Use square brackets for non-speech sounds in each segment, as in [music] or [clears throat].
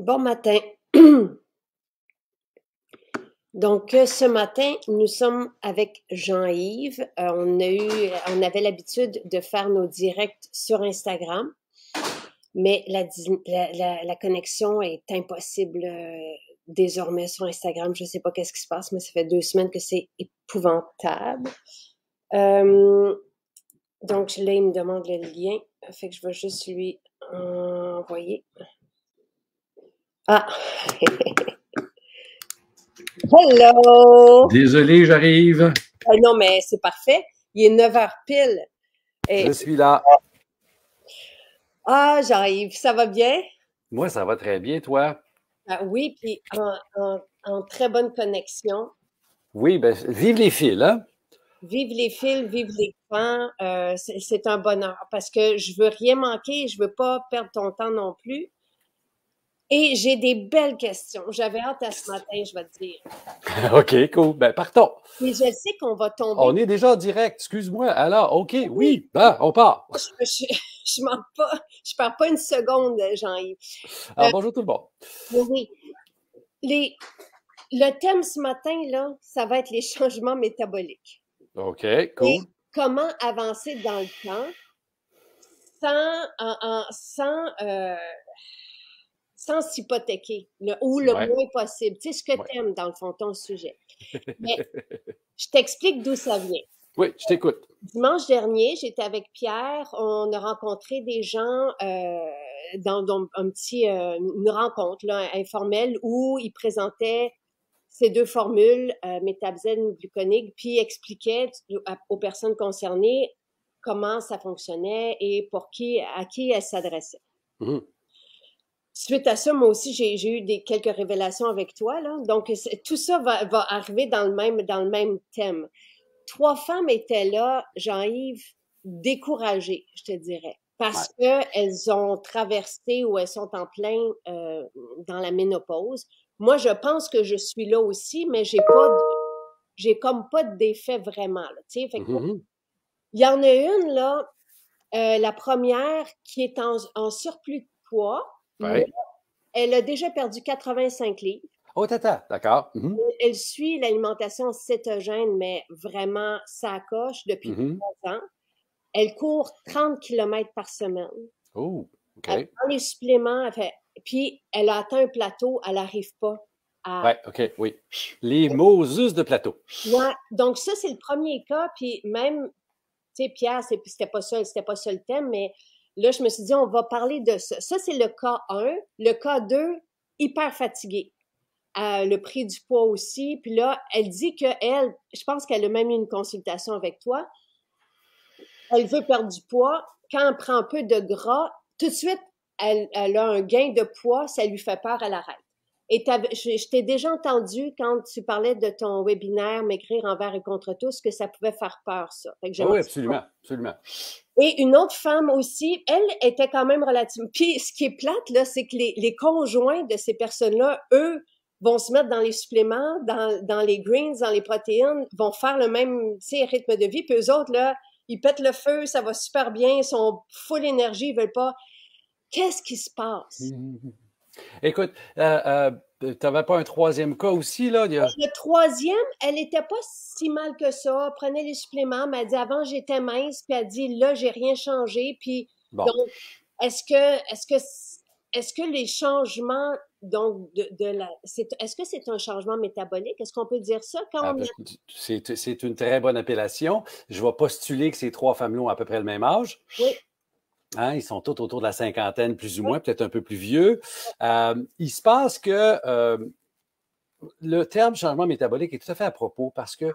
Bon matin. [clears throat] Donc, euh, ce matin, nous sommes avec Jean-Yves. Euh, on a eu, on avait l'habitude de faire nos directs sur Instagram, mais la, connexion est impossible euh, désormais sur Instagram. Je ne sais pas qu'est-ce qui se passe, mais ça fait deux semaines que c'est épouvantable. donc, là, il me demande le lien. Fait je vais juste lui envoyer. Ah. [laughs] Hello! Désolé, j'arrive. Ah, non, mais c'est parfait. Il est 9 h pile. Je suis là. Ah, j'arrive. Ça va bien? Moi, ça va très bien, toi? Ah, oui, puis en, très bonne connexion. Oui, ben, vive les fils, hein? Vive les fils, vive les Euh, c'est un bonheur parce que je veux rien manquer, je veux pas perdre ton temps non plus. Et j'ai des belles questions. J'avais hâte à ce matin, je vais te dire. [laughs] OK, cool. Ben, partons. Mais je sais qu'on va tomber. On est déjà en direct, excuse-moi. Alors, OK, ah oui, ben, on part. [laughs] Je, ne pas, je pars pas une seconde, Jean-Yves. Alors, euh, bonjour tout le monde. Oui. Les, le thème ce matin, là, ça va être les changements métaboliques. OK, cool. comment avancer dans le temps sans, sans euh, sans s'hypothéquer, le, ou le moins possible. Tu sais ce que tu aimes dans le fond, ton sujet. [laughs] Mais je t'explique d'où ça vient. Oui, je t'écoute. Dimanche dernier, j'étais avec Pierre. On a rencontré des gens euh, dans, un petit, euh, une rencontre là, informelle où ils présentaient ces deux formules, euh, métabzène gluconique, puis expliquaient aux personnes concernées comment ça fonctionnait et pour qui, à qui elles s'adressaient. Mmh suite à ça, moi aussi, j'ai eu des, quelques révélations avec toi. Là. Donc, tout ça va, arriver dans le, même, dans le même thème. Trois femmes étaient là, Jean-Yves, découragées, je te dirais, parce que qu'elles ont traversé ou elles sont en plein euh, dans la ménopause. Moi, je pense que je suis là aussi, mais j'ai pas, j'ai comme pas d'effet vraiment. Mmh il y en a une, là, euh, la première qui est en, en surplus de poids, elle a déjà perdu 85 livres. Oh, tata, d'accord. Mhm. elle, suit l'alimentation cétogène, mais vraiment, ça coche depuis mhm. ans. Elle court 30 km par semaine. Oh, OK. Elle prend les suppléments, puis elle a atteint un plateau, elle n'arrive pas à... Ouais, OK, oui. Les Moses de plateau. Oui, donc ça, c'est le premier cas, puis même, tu sais, Pierre, c'était pas c'était pas ça le thème, mais Là, je me suis dit, on va parler de ça. Ça, c'est le cas 1. Le cas 2, hyper fatiguée. Euh, le prix du poids aussi. Puis là, elle dit que elle, je pense qu'elle a même eu une consultation avec toi. Elle veut perdre du poids. Quand elle prend un peu de gras, tout de suite, elle, a un gain de poids. Ça lui fait peur, à arrête. Et je, t'ai déjà entendu quand tu parlais de ton webinaire m'écrire envers et contre tous que ça pouvait faire peur, ça. Ah oui, absolument, absolument. Et une autre femme aussi, elle était quand même relative. Puis ce qui est plate, là, c'est que les, conjoints de ces personnes-là, eux, vont se mettre dans les suppléments, dans, dans les greens, dans les protéines, vont faire le même rythme de vie. Puis eux autres, là, ils pètent le feu, ça va super bien, ils sont full énergie, ils veulent pas. Qu'est-ce qui se passe? Écoute, euh, euh tu n'avais pas un troisième cas aussi, là? Le troisième, elle n'était pas si mal que ça. Elle prenait les suppléments, mais elle dit avant, j'étais mince, puis elle dit là, j'ai rien changé. Puis est-ce que, est que, est que les changements, donc, de, la. est-ce que c'est un changement métabolique? Est-ce qu'on peut dire ça quand ah, C'est, une très bonne appellation. Je vais postuler que ces trois femmes-là ont à peu près le même âge. Oui. Hein, ils sont tous autour de la cinquantaine, plus ou moins, peut-être un peu plus vieux. Euh, il se passe que euh, le terme changement métabolique est tout à fait à propos parce que,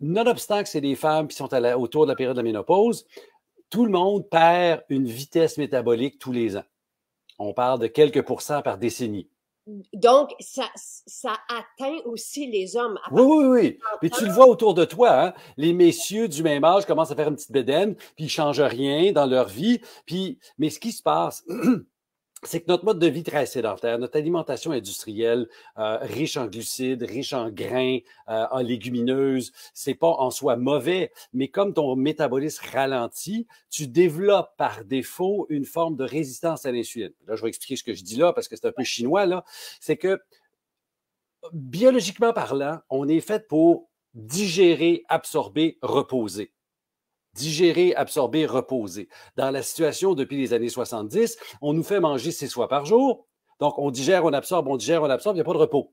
nonobstant que c'est des femmes qui sont autour de la période de la ménopause, tout le monde perd une vitesse métabolique tous les ans. On parle de quelques pourcents par décennie donc, ça, ça atteint aussi les hommes. Oui, oui, oui. Mais tu le vois autour de toi, hein. les messieurs du même âge commencent à faire une petite bédaine, puis ils changent rien dans leur vie. Puis, mais ce qui se passe, [clears throat] c'est que notre mode de vie très sédentaire, notre alimentation industrielle, euh, riche en glucides, riche en grains, euh, en légumineuses, c'est pas en soi mauvais, mais comme ton métabolisme ralentit, tu développes par défaut une forme de résistance à l'insuline. Là, je vais expliquer ce que je dis là parce que c'est un peu chinois là. C'est que biologiquement parlant, on est fait pour digérer, absorber, reposer digérer, absorber, reposer. Dans la situation depuis les années 70, on nous fait manger six fois par jour. Donc, on digère, on absorbe, on digère, on absorbe, il n'y a pas de repos.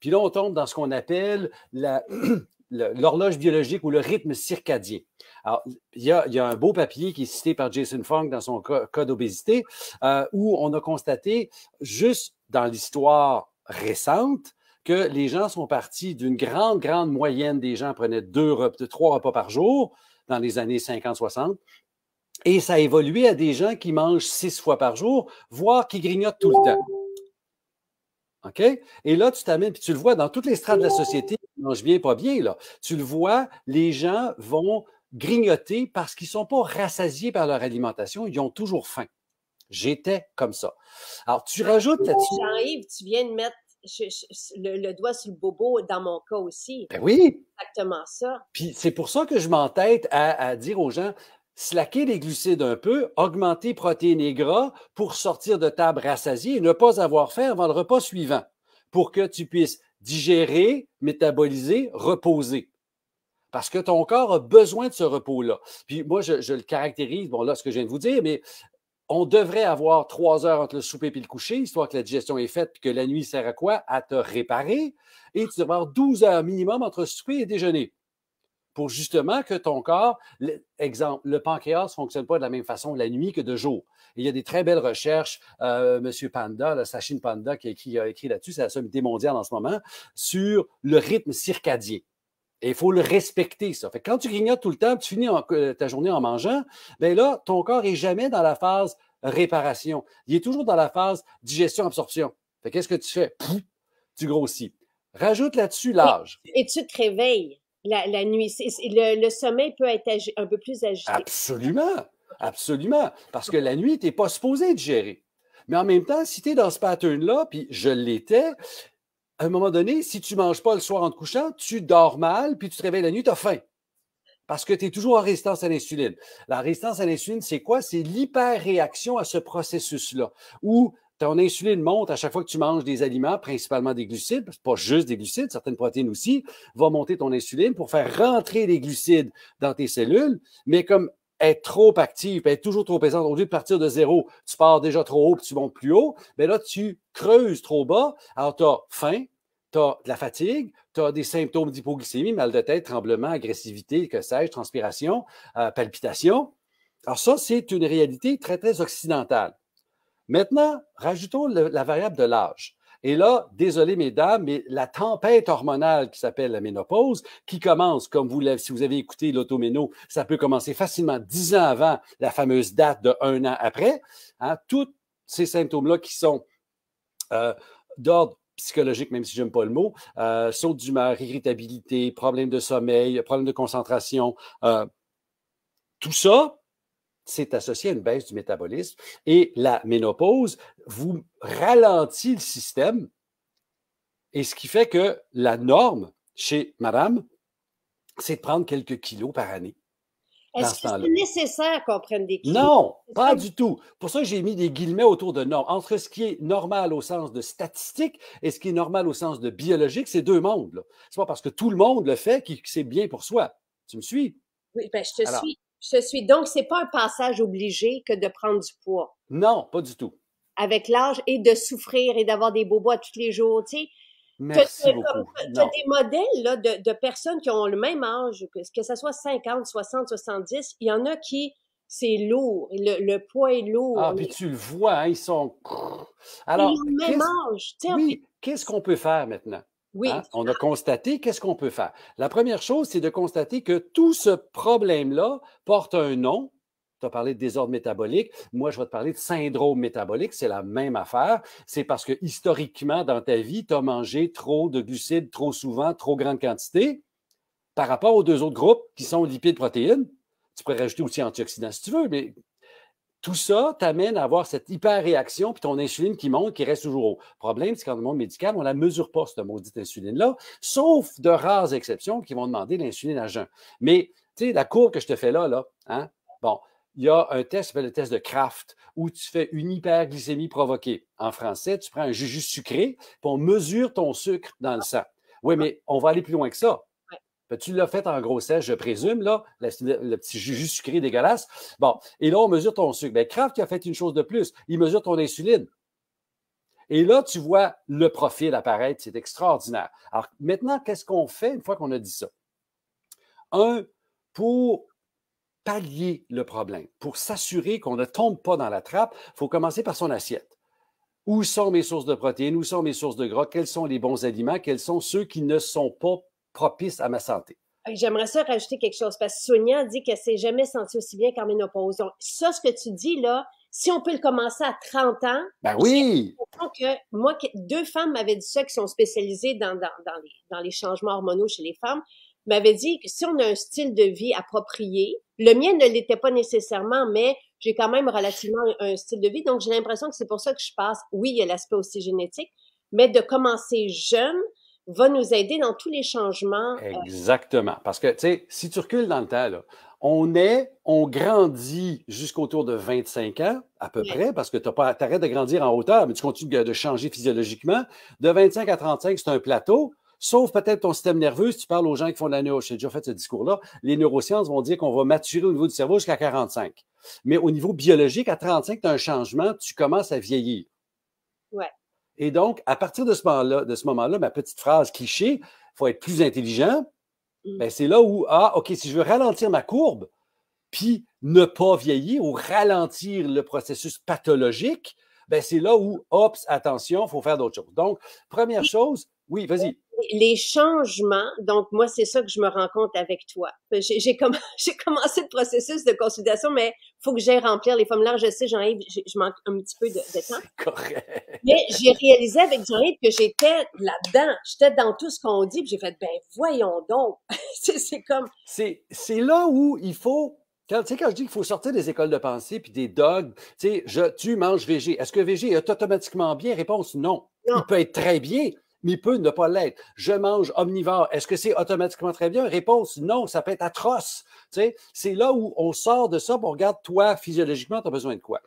Puis là, on tombe dans ce qu'on appelle [clears throat] l'horloge biologique ou le rythme circadien. Alors, il y, a, un beau papier qui est cité par Jason Funk dans son Code d'obésité, euh, où on a constaté, juste dans l'histoire récente, que les gens sont partis d'une grande, grande moyenne des gens prenaient deux, trois repas par jour, dans les années 50-60. Et ça a évolué à des gens qui mangent six fois par jour, voire qui grignotent tout le temps. OK? Et là, tu t'amènes, puis tu le vois dans toutes les strates de la société, ils mangent bien, pas bien, là. Tu le vois, les gens vont grignoter parce qu'ils ne sont pas rassasiés par leur alimentation, ils ont toujours faim. J'étais comme ça. Alors, tu rajoutes là tu viens de mettre le, doigt sur le bobo dans mon cas aussi. Ben oui. Exactement ça. Puis c'est pour ça que je m'entête à, dire aux gens, slacker les glucides un peu, augmenter protéines et gras pour sortir de table rassasiée et ne pas avoir faim avant le repas suivant pour que tu puisses digérer, métaboliser, reposer. Parce que ton corps a besoin de ce repos-là. Puis moi, je, je, le caractérise, bon là, ce que je viens de vous dire, mais on devrait avoir trois heures entre le souper et le coucher, histoire que la digestion est faite, puis que la nuit sert à quoi? À te réparer. Et tu devrais avoir 12 heures minimum entre souper et déjeuner pour justement que ton corps, exemple, le pancréas ne fonctionne pas de la même façon la nuit que de jour. il y a des très belles recherches, euh, monsieur M. Panda, le Sachin Panda, qui a écrit, là-dessus, c'est la sommité mondiale en ce moment, sur le rythme circadien. Et il faut le respecter, ça. Fait quand tu grignotes tout le temps, tu finis euh, ta journée en mangeant, ben là, ton corps est jamais dans la phase réparation. Il est toujours dans la phase digestion-absorption. qu'est-ce que tu fais? tu grossis. Rajoute là-dessus l'âge. Et, tu te réveilles la, nuit. Le, sommeil peut être un peu plus agité. Absolument. Absolument. Parce que la nuit, tu n'es pas supposé digérer. Mais en même temps, si tu es dans ce pattern-là, puis je l'étais, à un moment donné, si tu ne manges pas le soir en te couchant, tu dors mal, puis tu te réveilles la nuit, tu as faim parce que tu es toujours en résistance à l'insuline. La résistance à l'insuline, c'est quoi? C'est l'hyperréaction à ce processus-là, où ton insuline monte à chaque fois que tu manges des aliments, principalement des glucides, pas juste des glucides, certaines protéines aussi, va monter ton insuline pour faire rentrer les glucides dans tes cellules, mais comme être trop active, être toujours trop pesante, au lieu de partir de zéro, tu pars déjà trop haut, puis tu montes plus haut, mais ben là, tu creuses trop bas, alors tu as faim, tu as de la fatigue, tu as des symptômes d'hypoglycémie, mal de tête, tremblement, agressivité, que sais-je, transpiration, euh, palpitations. palpitation. Alors ça, c'est une réalité très, très occidentale. Maintenant, rajoutons la variable de l'âge. Et là, désolé mesdames, mais la tempête hormonale qui s'appelle la ménopause, qui commence, comme vous l'avez, si vous avez écouté l'automéno, ça peut commencer facilement dix ans avant la fameuse date de un an après. Hein. tous ces symptômes-là qui sont euh, d'ordre psychologique même si j'aime pas le mot, euh, saut d'humeur, irritabilité, problème de sommeil, problème de concentration, euh, tout ça, c'est associé à une baisse du métabolisme et la ménopause vous ralentit le système et ce qui fait que la norme chez madame, c'est de prendre quelques kilos par année. Est-ce que c'est nécessaire qu'on prenne des kilos Non, pas du tout. Pour ça, j'ai mis des guillemets autour de normes. Entre ce qui est normal au sens de statistique et ce qui est normal au sens de biologique, c'est deux mondes. C'est pas parce que tout le monde le fait que c'est bien pour soi. Tu me suis? Oui, ben, je te suis. Je te suis. Donc, c'est pas un passage obligé que de prendre du poids. Non, pas du tout. Avec l'âge et de souffrir et d'avoir des beaux bois tous les jours, tu sais. Tu as des modèles là, de, personnes qui ont le même âge, que ce soit 50, 60, 70. Il y en a qui, c'est lourd, le, poids est lourd. Ah, puis tu le vois, hein, ils sont. Alors, ils ont le même âge. Oui, qu'est-ce qu'on peut faire maintenant? Oui. Hein? On a ah. constaté, qu'est-ce qu'on peut faire? La première chose, c'est de constater que tout ce problème-là porte un nom tu as parler de désordre métabolique. Moi, je vais te parler de syndrome métabolique. C'est la même affaire. C'est parce que historiquement, dans ta vie, tu as mangé trop de glucides, trop souvent, trop grande quantité par rapport aux deux autres groupes qui sont lipides, protéines. Tu pourrais rajouter aussi antioxydants si tu veux, mais tout ça t'amène à avoir cette hyper réaction, puis ton insuline qui monte, qui reste toujours haut. Le problème, c'est qu'en monde médical, on ne la mesure pas, cette maudite insuline-là, sauf de rares exceptions qui vont demander l'insuline à jeun. Mais, tu sais, la courbe que je te fais là, là, hein, bon, il y a un test qui le test de Kraft, où tu fais une hyperglycémie provoquée. En français, tu prends un jus sucré, puis on mesure ton sucre dans le ah. sang. Oui, mais on va aller plus loin que ça. Ben, tu l'as fait en grossesse, je présume, là, le, petit jus sucré dégueulasse. Bon, et là, on mesure ton sucre. Ben, Kraft a fait une chose de plus, il mesure ton insuline. Et là, tu vois le profil apparaître, c'est extraordinaire. Alors maintenant, qu'est-ce qu'on fait une fois qu'on a dit ça? Un, pour pallier le problème, pour s'assurer qu'on ne tombe pas dans la trappe, il faut commencer par son assiette. Où sont mes sources de protéines? Où sont mes sources de gras? Quels sont les bons aliments? Quels sont ceux qui ne sont pas propices à ma santé? J'aimerais ça rajouter quelque chose parce que Sonia dit qu'elle s'est jamais sentie aussi bien qu'en ménopause. Donc, ça, ce que tu dis là, si on peut le commencer à 30 ans. Ben oui! Que moi, deux femmes m'avaient dit ça qui sont spécialisées dans les changements hormonaux chez les femmes m'avait dit que si on a un style de vie approprié, le mien ne l'était pas nécessairement, mais j'ai quand même relativement un style de vie. Donc, j'ai l'impression que c'est pour ça que je passe. Oui, il y a l'aspect aussi génétique, mais de commencer jeune va nous aider dans tous les changements. Euh, Exactement. Parce que, tu sais, si tu recules dans le temps, là, on est, on grandit jusqu'autour de 25 ans, à peu près, parce que tu arrêtes de grandir en hauteur, mais tu continues de changer physiologiquement. De 25 à 35, c'est un plateau sauf peut-être ton système nerveux. Si tu parles aux gens qui font de la neuro, j'ai déjà fait ce discours-là, les neurosciences vont dire qu'on va maturer au niveau du cerveau jusqu'à 45. Mais au niveau biologique, à 35, tu as un changement, tu commences à vieillir. Ouais. Et donc, à partir de ce moment-là, de ce ma petite phrase cliché, il faut être plus intelligent. Mm. Ben, c'est là où, ah, OK, si je veux ralentir ma courbe, puis ne pas vieillir ou ralentir le processus pathologique, ben c'est là où, hop, attention, il faut faire d'autres choses. Donc, première chose, oui, vas-y. Les changements, donc moi, c'est ça que je me rends compte avec toi. [laughs] J'ai commencé le processus de consultation, mais faut que j'aille remplir les formulaires. Je sais, Jean-Yves, je manque un petit peu de, de temps. Correct. Mais j'ai réalisé avec Jean-Yves que j'étais là-dedans. J'étais dans tout ce qu'on dit, puis j'ai fait, ben voyons donc. [laughs] c'est comme... C'est là où il faut quand, je dis qu'il faut sortir des écoles de pensée puis des dogmes, tu je, tu manges VG. Est-ce que VG est automatiquement bien? Réponse non. Il peut être très bien, mais il peut ne pas l'être. Je mange omnivore. Est-ce que c'est automatiquement très bien? Réponse non. Ça peut être atroce. c'est là où on sort de ça, pour regarde, toi, physiologiquement, tu as besoin de quoi?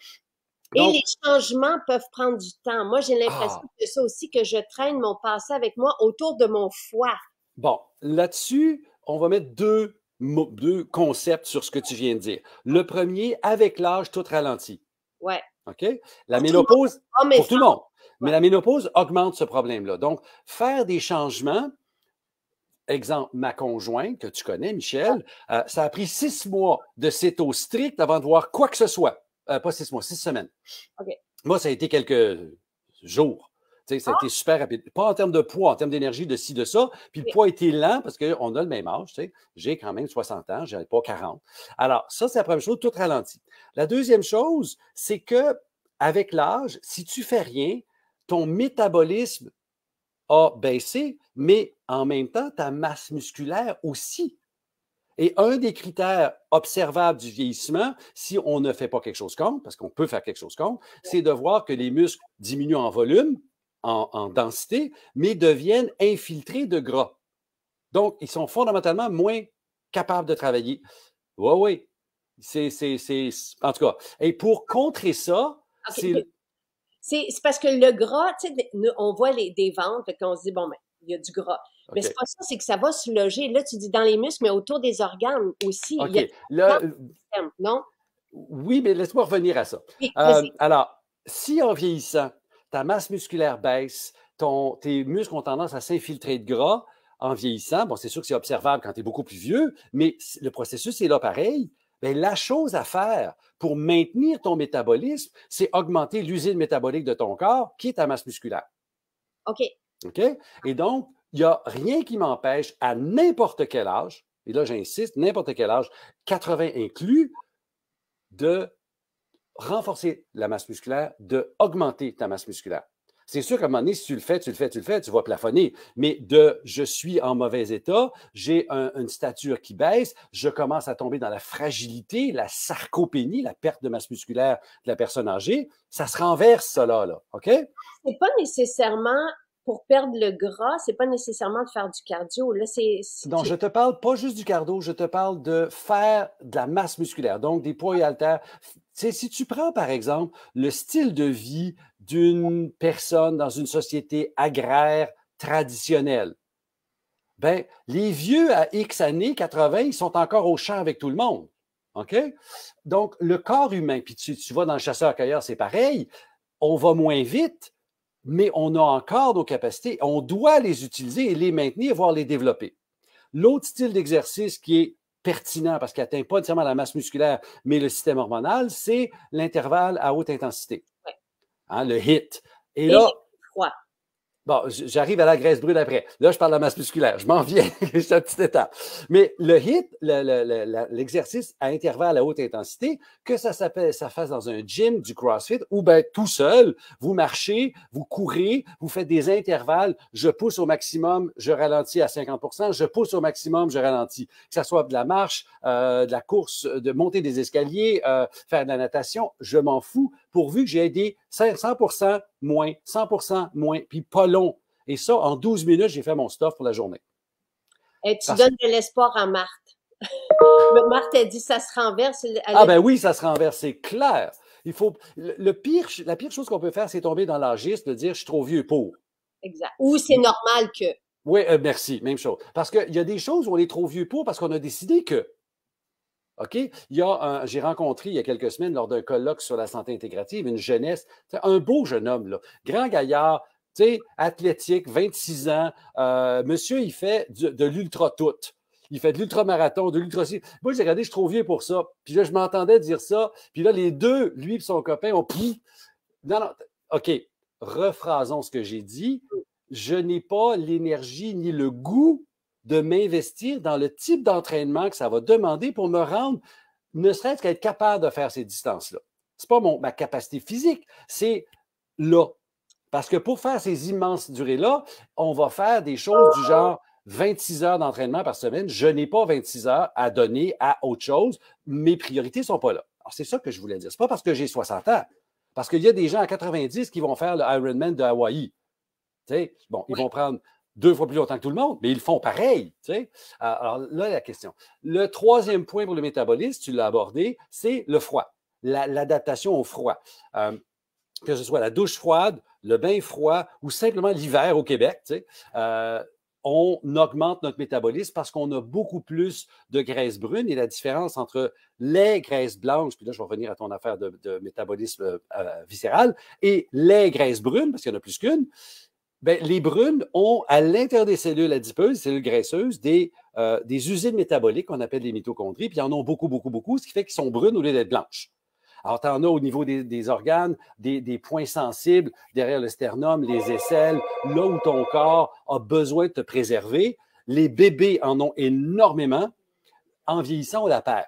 Et les changements peuvent prendre du temps. Moi, j'ai l'impression ah! que ça aussi que je traîne mon passé avec moi autour de mon foie. Bon, là-dessus, on va mettre deux deux concepts sur ce que tu viens de dire. Le premier, avec l'âge, tout ralenti. Ouais. OK? La ménopause, tout pour tout le monde. Ah, mais la ménopause augmente ce problème-là. Donc, faire des changements, exemple, ma conjointe que tu connais, Michel, ah. euh, ça a pris six mois de au strict avant de voir quoi que ce soit. Euh, pas six mois, six semaines. Moi, ça a été quelques jours. C'était ça a ah! été super rapide. Pas en termes de poids, en termes d'énergie, de ci, de ça. Puis le poids était lent parce qu'on a le même âge. J'ai quand même 60 ans, je pas 40. Alors, ça, c'est la première chose, tout ralenti. La deuxième chose, c'est que avec l'âge, si tu fais rien, ton métabolisme a baissé, mais en même temps, ta masse musculaire aussi. Et un des critères observables du vieillissement, si on ne fait pas quelque chose contre, parce qu'on peut faire quelque chose contre, c'est de voir que les muscles diminuent en volume, en, densité, mais deviennent infiltrés de gras. Donc, ils sont fondamentalement moins capables de travailler. Oui, oui. C'est, en tout cas. Et pour contrer ça, c'est... C'est, parce que le gras, on voit les, des ventes, quand se dit, bon, ben, il y a du gras. Mais c'est pas ça, c'est que ça va se loger. Là, tu dis dans les muscles, mais autour des organes aussi. Il y a... Euh, non? Oui, mais laisse-moi revenir à ça. Euh, alors, si en vieillissant, ta masse musculaire baisse, ton, tes muscles ont tendance à s'infiltrer de gras en vieillissant. Bon, c'est sûr que c'est observable quand tu es beaucoup plus vieux, mais le processus est là pareil. Bien, la chose à faire pour maintenir ton métabolisme, c'est augmenter l'usine métabolique de ton corps, qui est ta masse musculaire. OK. OK? Et donc, il n'y a rien qui m'empêche à n'importe quel âge, et là j'insiste, n'importe quel âge, 80 inclus, de renforcer la masse musculaire, de augmenter ta masse musculaire. C'est sûr qu'à un moment donné, si tu le fais, tu le fais, tu le fais, tu vas plafonner. Mais de je suis en mauvais état, j'ai une stature qui baisse, je commence à tomber dans la fragilité, la sarcopénie, la perte de masse musculaire de la personne âgée, ça se renverse, cela, là. OK? C'est pas nécessairement pour perdre le gras, c'est pas nécessairement de faire du cardio. Là, c'est. Non, je te parle pas juste du cardio, je te parle de faire de la masse musculaire, donc des poids et haltères, si tu prends, par exemple, le style de vie d'une personne dans une société agraire traditionnelle, ben, les vieux à X années 80, ils sont encore au champ avec tout le monde. OK? Donc, le corps humain, puis tu, vois vas dans le chasseur-cueilleur, c'est pareil. On va moins vite, mais on a encore nos capacités. On doit les utiliser et les maintenir, voire les développer. L'autre style d'exercice qui est pertinent parce qu'il n'atteint pas nécessairement la masse musculaire, mais le système hormonal, c'est l'intervalle à haute intensité. Hein, le HIT. Et, là. Bon, j'arrive à la graisse brûle après. Là, je parle de la masse musculaire. Je m'en viens. C'est [laughs] une petite étape. Mais le HIT, l'exercice à intervalles à haute intensité, que ça, s'appelle, ça fasse dans un gym, du CrossFit, ou ben tout seul, vous marchez, vous courez, vous faites des intervalles. Je pousse au maximum, je ralentis à 50 je pousse au maximum, je ralentis. Que ça soit de la marche, euh, de la course, de monter des escaliers, euh, faire de la natation, je m'en fous pourvu que j'ai aidé 100% moins, 100% moins, puis pas long. Et ça, en 12 minutes, j'ai fait mon stuff pour la journée. Et eh, tu donnes de l'espoir à Marthe. [laughs] Marthe a dit, ça se renverse. Ah ben oui, ça se renverse, c'est clair. Il faut, le, pire, la pire chose qu'on peut faire, c'est tomber dans l'argiste de dire, je suis trop vieux pour. Exact. Ou c'est normal que. Oui, euh, merci, même chose. Parce qu'il y a des choses où on est trop vieux pour parce qu'on a décidé que. OK? Il y a j'ai rencontré il y a quelques semaines lors d'un colloque sur la santé intégrative une jeunesse, un beau jeune homme, là, grand gaillard, athlétique, 26 ans. Euh, monsieur, il fait de l'ultra-tout. Il fait de l'ultra-marathon, de l'ultra Moi, j'ai regardé, je suis trop vieux pour ça. Puis là, je m'entendais dire ça. Puis là, les deux, lui et son copain, ont pris. Non, non. OK. Rephrasons ce que j'ai dit. Je n'ai pas l'énergie ni le goût de m'investir dans le type d'entraînement que ça va demander pour me rendre, ne serait-ce qu'être capable de faire ces distances-là. Ce n'est pas mon, ma capacité physique, c'est là. Parce que pour faire ces immenses durées-là, on va faire des choses du genre 26 heures d'entraînement par semaine. Je n'ai pas 26 heures à donner à autre chose. Mes priorités ne sont pas là. c'est ça que je voulais dire. Ce n'est pas parce que j'ai 60 ans. Parce qu'il y a des gens à 90 qui vont faire le Ironman de Hawaï. bon, ils vont prendre deux fois plus longtemps que tout le monde, mais ils font pareil. Ah, alors là, la question. Le troisième point pour le métabolisme, tu l'as abordé, c'est le froid, l'adaptation au froid. Euh, que ce soit la douche froide, le bain froid ou simplement l'hiver au Québec, euh, on augmente notre métabolisme parce qu'on a beaucoup plus de graisse brune et la différence entre les graisses blanches, puis là je vais revenir à ton affaire de, métabolisme euh, viscéral, et les graisses brunes, parce qu'il y en a plus qu'une, ben, les brunes ont à l'intérieur des cellules adipeuses, cellules graisseuses, des, euh, des usines métaboliques qu'on appelle les mitochondries, puis en ont beaucoup, beaucoup, beaucoup, ce qui fait qu'ils sont brunes au lieu d'être blanches. Alors, tu en as au niveau des, organes, des, points sensibles, derrière le sternum, les aisselles, là où ton corps a besoin de te préserver. Les bébés en ont énormément. En vieillissant, on la perd.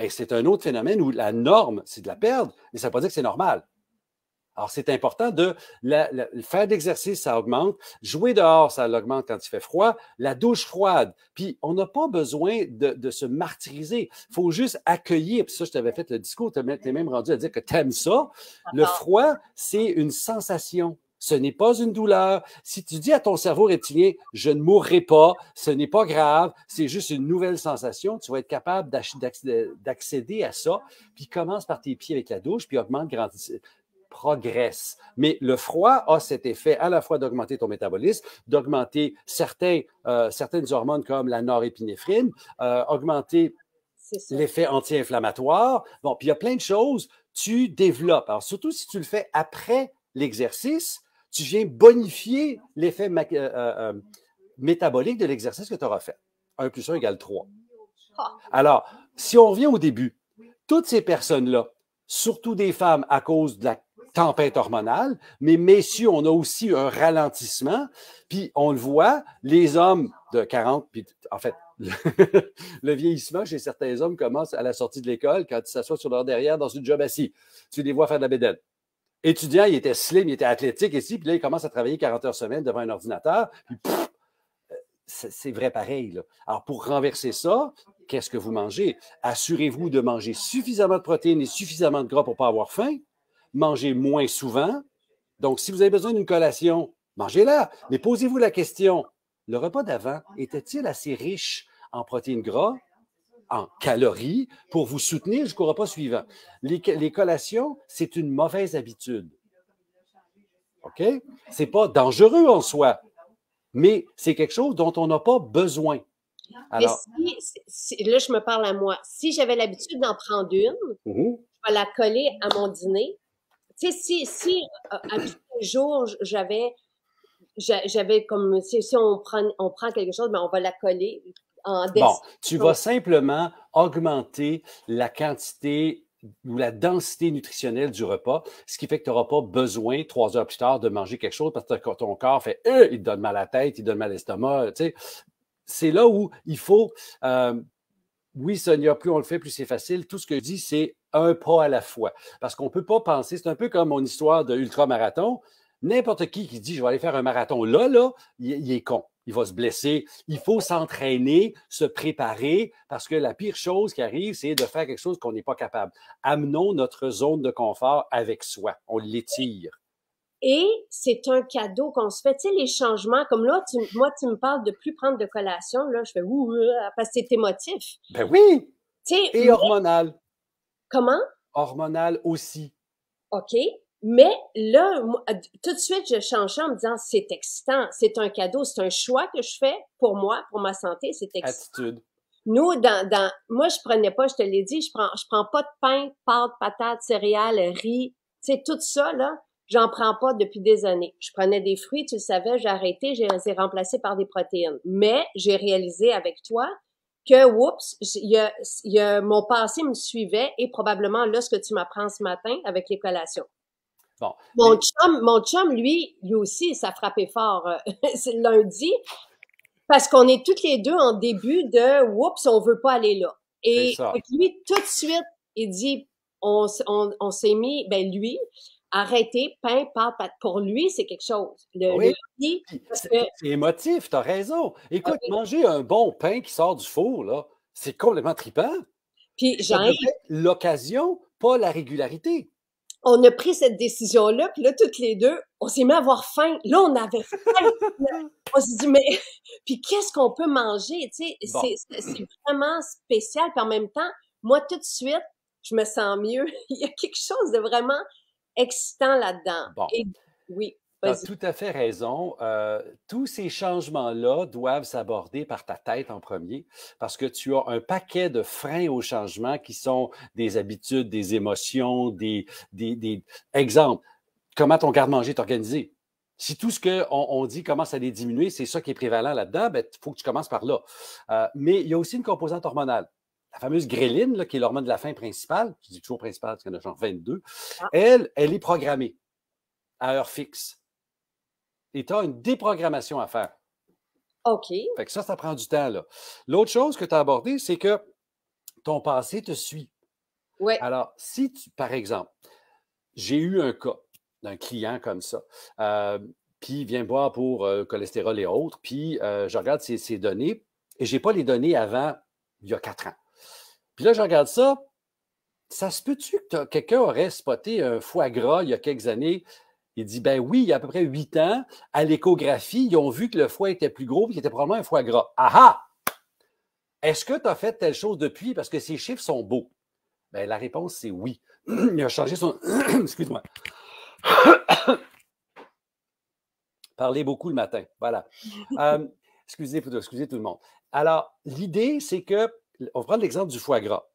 Et c'est un autre phénomène où la norme, c'est de la perdre, mais ça ne veut pas dire que c'est normal. Alors, c'est important de la, faire d'exercice, ça augmente. Jouer dehors, ça augmente quand il fait froid. La douche froide. Puis, on n'a pas besoin de, se martyriser. Il faut juste accueillir. Puis ça, je t'avais fait le discours, tu t'es même rendu à dire que t'aimes ça. Le froid, c'est une sensation. Ce n'est pas une douleur. Si tu dis à ton cerveau reptilien, je ne mourrai pas, ce n'est pas grave, c'est juste une nouvelle sensation, tu vas être capable d'accéder à ça. Puis commence par tes pieds avec la douche, puis augmente progresse. Mais le froid a cet effet à la fois d'augmenter ton métabolisme, d'augmenter euh, certaines hormones comme la norépinéphrine, euh, augmenter l'effet anti-inflammatoire. Bon, puis il y a plein de choses. Tu développes. Alors, surtout si tu le fais après l'exercice, tu viens bonifier l'effet euh, métabolique de l'exercice que tu auras fait. 1 plus 1 égale 3. Ah. Alors, si on revient au début, toutes ces personnes-là, surtout des femmes à cause de la tempête hormonale, mais messieurs, on a aussi un ralentissement. Puis on le voit, les hommes de 40, puis en fait, [laughs] le vieillissement chez certains hommes commence à la sortie de l'école quand ils s'assoient sur leur derrière dans une job assis. Tu les vois faire de la bédaine. Étudiant, il était slim, il était athlétique ici, puis là, il commence à travailler 40 heures semaine devant un ordinateur. Euh, c'est vrai pareil. Alors, pour renverser ça, qu'est-ce que vous mangez? Assurez-vous de manger suffisamment de protéines et suffisamment de gras pour ne pas avoir faim mangez moins souvent. Donc, si vous avez besoin d'une collation, mangez-la. Mais posez-vous la question, le repas d'avant était-il assez riche en protéines gras, en calories, pour vous soutenir jusqu'au repas suivant? Les, collations, c'est une mauvaise habitude. OK? C'est pas dangereux en soi, mais c'est quelque chose dont on n'a pas besoin. si, là, je me parle à moi. Si j'avais l'habitude d'en prendre une, mmh je vais la coller à mon dîner tu sais, si, si euh, à j'avais, j'avais comme, si, si on prend, on prend quelque chose, mais ben, on va la coller en Bon, tu vas simplement augmenter la quantité ou la densité nutritionnelle du repas, ce qui fait que tu n'auras pas besoin, trois heures plus tard, de manger quelque chose parce que ton corps fait, euh, il te donne mal à la tête, il te donne mal à l'estomac, euh, tu sais. C'est là où il faut, euh, oui, Sonia, plus on le fait, plus c'est facile. Tout ce que je dis, c'est un pas à la fois. Parce qu'on ne peut pas penser, c'est un peu comme mon histoire de ultra-marathon. N'importe qui qui dit je vais aller faire un marathon là, là, il, est con. Il va se blesser. Il faut s'entraîner, se préparer, parce que la pire chose qui arrive, c'est de faire quelque chose qu'on n'est pas capable. Amenons notre zone de confort avec soi. On l'étire. Et c'est un cadeau qu'on se fait. Tu sais, les changements, comme là, moi, tu me parles de plus prendre de collation. Là, je fais ouh, parce que c'est émotif. Ben oui! et hormonal. Comment? Hormonal aussi. OK. Mais là, euh, tout de suite, je changeais en me disant, c'est excitant, c'est un cadeau, c'est un choix que je fais pour moi, pour ma santé, c'est excitant. Attitude. Nous, dans, dans, moi, je prenais pas, je te l'ai dit, je prends, je prends pas de pain, de patates, céréales, riz, tu sais, tout ça, là, j'en prends pas depuis des années. Je prenais des fruits, tu le savais, j'ai arrêté, j'ai, remplacé remplacé par des protéines. Mais j'ai réalisé avec toi que, oups, mon passé me suivait et probablement là, ce que tu m'apprends ce matin avec les collations. Bon. Mon, chum, lui, lui aussi, ça frappait fort euh, [laughs] lundi parce qu'on est toutes les deux en début de, oups, on veut pas aller là. Et lui, tout de suite, il dit, on, on s'est mis, ben lui, arrêter, pain, pain, pâte Pour lui, c'est quelque chose. Le, oui. c'est émotif, t'as raison. Écoute, ah manger un bon pain qui sort du four, là, c'est complètement tripant. Puis l'occasion, pas la régularité. On a pris cette décision-là, puis là, toutes les deux, on s'est mis à avoir faim. Là, on avait faim. [laughs] on s'est dit, mais [laughs] puis qu'est-ce qu'on peut manger? C'est vraiment spécial. Puis en même temps, moi, tout de suite, je me sens mieux. [laughs] Il y a quelque chose de vraiment excitant là-dedans. Bon. oui. Tu as tout à fait raison. Euh, tous ces changements-là doivent s'aborder par ta tête en premier parce que tu as un paquet de freins aux changements qui sont des habitudes, des émotions, des, des, exemples. Comment ton garde-manger est organisé? Si tout ce qu'on on dit commence à les diminuer, c'est ça qui est prévalent là-dedans, il ben, faut que tu commences par là. Euh, mais il y a aussi une composante hormonale la fameuse gréline, qui est l'hormone de la faim principale, je dis toujours principale parce qu'il y en a genre 22, ah. elle, elle est programmée à heure fixe. Et tu as une déprogrammation à faire. OK. Fait que ça, ça prend du temps, là. L'autre chose que tu as abordée, c'est que ton passé te suit. Oui. Alors, si tu, par exemple, j'ai eu un cas d'un client comme ça, euh, puis il vient voir pour euh, cholestérol et autres, puis euh, je regarde ses, ses données, et je n'ai pas les données avant il y a quatre ans. Puis là, je regarde ça. Ça se peut-tu que quelqu'un aurait spoté un foie gras il y a quelques années? Il dit, ben oui, il y a à peu près huit ans, à l'échographie, ils ont vu que le foie était plus gros et qu'il était probablement un foie gras. Aha! Est-ce que tu as fait telle chose depuis parce que ces chiffres sont beaux? Ben, la réponse, c'est oui. [clears throat] Il a changé son. [clears throat] Excuse-moi. [coughs] Parler beaucoup le matin. Voilà. Euh, excusez, excusez tout le monde. Alors, l'idée, c'est que on prendre l'exemple du foie gras,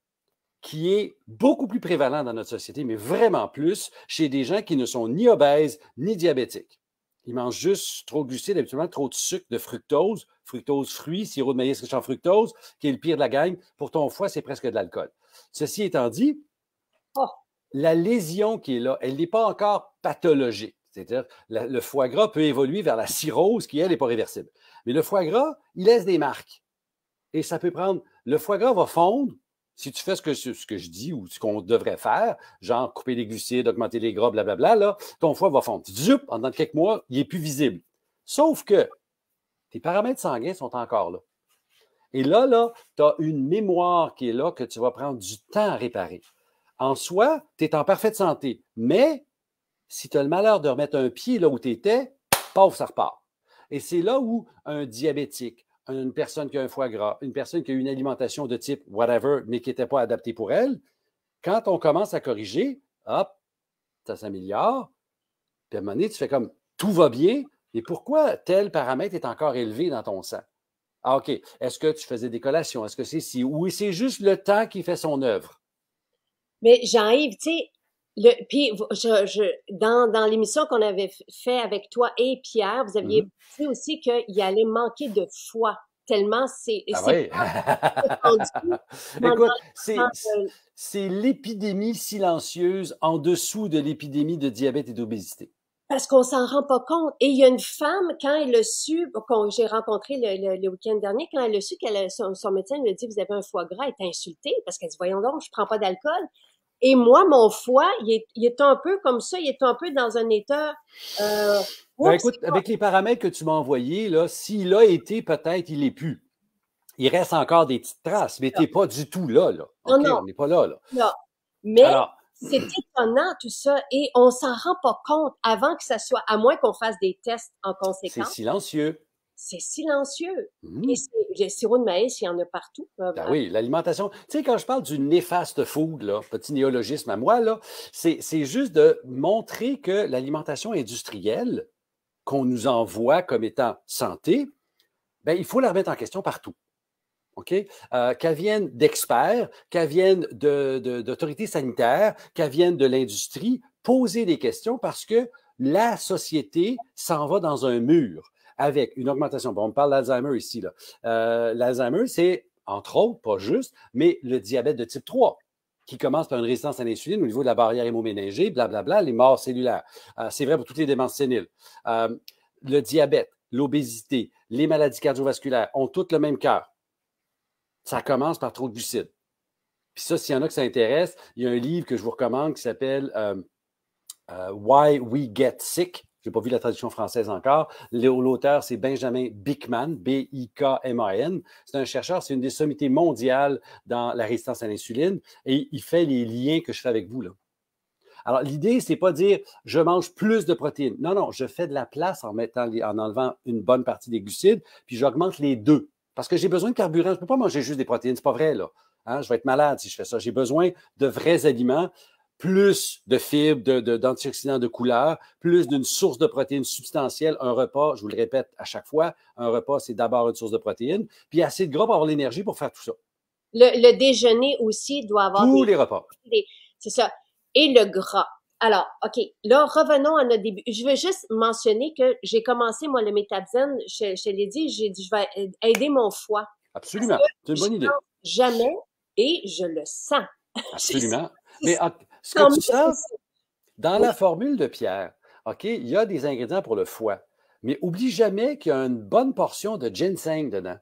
qui est beaucoup plus prévalent dans notre société, mais vraiment plus chez des gens qui ne sont ni obèses ni diabétiques. Ils mangent juste trop de glucides, habituellement trop de sucre, de fructose, fructose fruits sirop de maïs riche en fructose, qui est le pire de la gagne. Pour ton foie, c'est presque de l'alcool. Ceci étant dit, oh! la lésion qui est là, elle n'est pas encore pathologique. C'est-à-dire, le foie gras peut évoluer vers la cirrhose qui, elle, n'est pas réversible. Mais le foie gras, il laisse des marques. Et ça peut prendre le foie gras va fondre si tu fais ce que, je dis ou ce qu'on devrait faire, genre couper les glucides, augmenter les gras, blablabla, là, ton foie va fondre. Zup, pendant quelques mois, il n'est plus visible. Sauf que tes paramètres sanguins sont encore là. Et là, là, tu as une mémoire qui est là que tu vas prendre du temps à réparer. En soi, tu es en parfaite santé, mais si tu as le malheur de remettre un pied là où tu étais, pauvre, ça repart. Et c'est là où un diabétique, une personne qui a un foie gras, une personne qui a une alimentation de type whatever, mais qui n'était pas adaptée pour elle, quand on commence à corriger, hop, ça s'améliore. Puis à un moment donné, tu fais comme tout va bien, et pourquoi tel paramètre est encore élevé dans ton sang? Ah, OK. Est-ce que tu faisais des collations? Est-ce que c'est si? Oui, c'est juste le temps qui fait son œuvre? Mais Jean-Yves, tu sais, puis, dans, l'émission qu'on avait fait avec toi et Pierre, vous aviez mm-hmm. dit aussi qu'il allait manquer de foie, tellement c'est. Ah [laughs] Écoute, c'est l'épidémie silencieuse en dessous de l'épidémie de diabète et d'obésité. Parce qu'on s'en rend pas compte. Et il y a une femme, quand elle le su, quand j'ai rencontré le, week-end dernier, quand elle le su, qu'elle son, médecin lui a dit Vous avez un foie gras, elle est insultée parce qu'elle dit Voyons donc, je prends pas d'alcool. Et moi, mon foie, il est, un peu comme ça, il est un peu dans un état. Euh, ben, écoute, avec les paramètres que tu m'as envoyés, s'il a été, peut-être il est plus. Il reste encore des petites traces, mais tu n'es pas du tout là. là. non, On n'est pas là. là. Non. Mais c'est étonnant tout ça et on s'en rend pas compte avant que ça soit, à moins qu'on fasse des tests en conséquence. C'est silencieux c'est silencieux. Mmh. Les de maïs, il y en a partout. Euh, ben oui, l'alimentation. Tu sais, quand je parle du néfaste food, là, petit néologisme à moi, là, c'est, juste de montrer que l'alimentation industrielle qu'on nous envoie comme étant santé, ben, il faut la remettre en question partout. OK? Euh, vienne d'experts, qu'elle vienne de, d'autorités sanitaires, qu'elle vienne de l'industrie, poser des questions parce que la société s'en va dans un mur avec une augmentation. on parle d'Alzheimer ici. Euh, L'Alzheimer, c'est entre autres, pas juste, mais le diabète de type 3 qui commence par une résistance à l'insuline au niveau de la barrière hémoménagée, blablabla, les morts cellulaires. Euh, c'est vrai pour toutes les démences séniles. Euh, le diabète, l'obésité, les maladies cardiovasculaires ont toutes le même cœur. Ça commence par trop de glucides. Puis ça, s'il y en a qui s'intéressent, il y a un livre que je vous recommande qui s'appelle Why We Get Sick je n'ai pas vu la traduction française encore. L'auteur, c'est Benjamin Bickman, B-I-K-M-A-N. C'est un chercheur, c'est une des sommités mondiales dans la résistance à l'insuline et il fait les liens que je fais avec vous. Là. Alors, l'idée, ce n'est pas dire je mange plus de protéines. Non, non, je fais de la place en, en enlevant une bonne partie des glucides, puis j'augmente les deux. Parce que j'ai besoin de carburant. Je ne peux pas manger juste des protéines. Ce n'est pas vrai, là. Hein. je vais être malade si je fais ça. J'ai besoin de vrais aliments plus de fibres, d'antioxydants de, de couleur, plus d'une source de protéines substantielles. Un repas, je vous le répète à chaque fois, un repas, c'est d'abord une source de protéines, puis assez de gras pour avoir l'énergie pour faire tout ça. Le, déjeuner aussi doit avoir. Tous les repas. C'est ça. Et le gras. Alors, OK, là, revenons à notre début. Je veux juste mentionner que j'ai commencé, moi, le métadine chez, l'ai J'ai dit, je vais aider mon foie. Absolument. C'est une bonne idée. Jamais et je le sens. [laughs] Absolument. Mais dans la formule de Pierre, OK, il y a des ingrédients pour le foie, mais oublie jamais qu'il y a une bonne portion de ginseng dedans.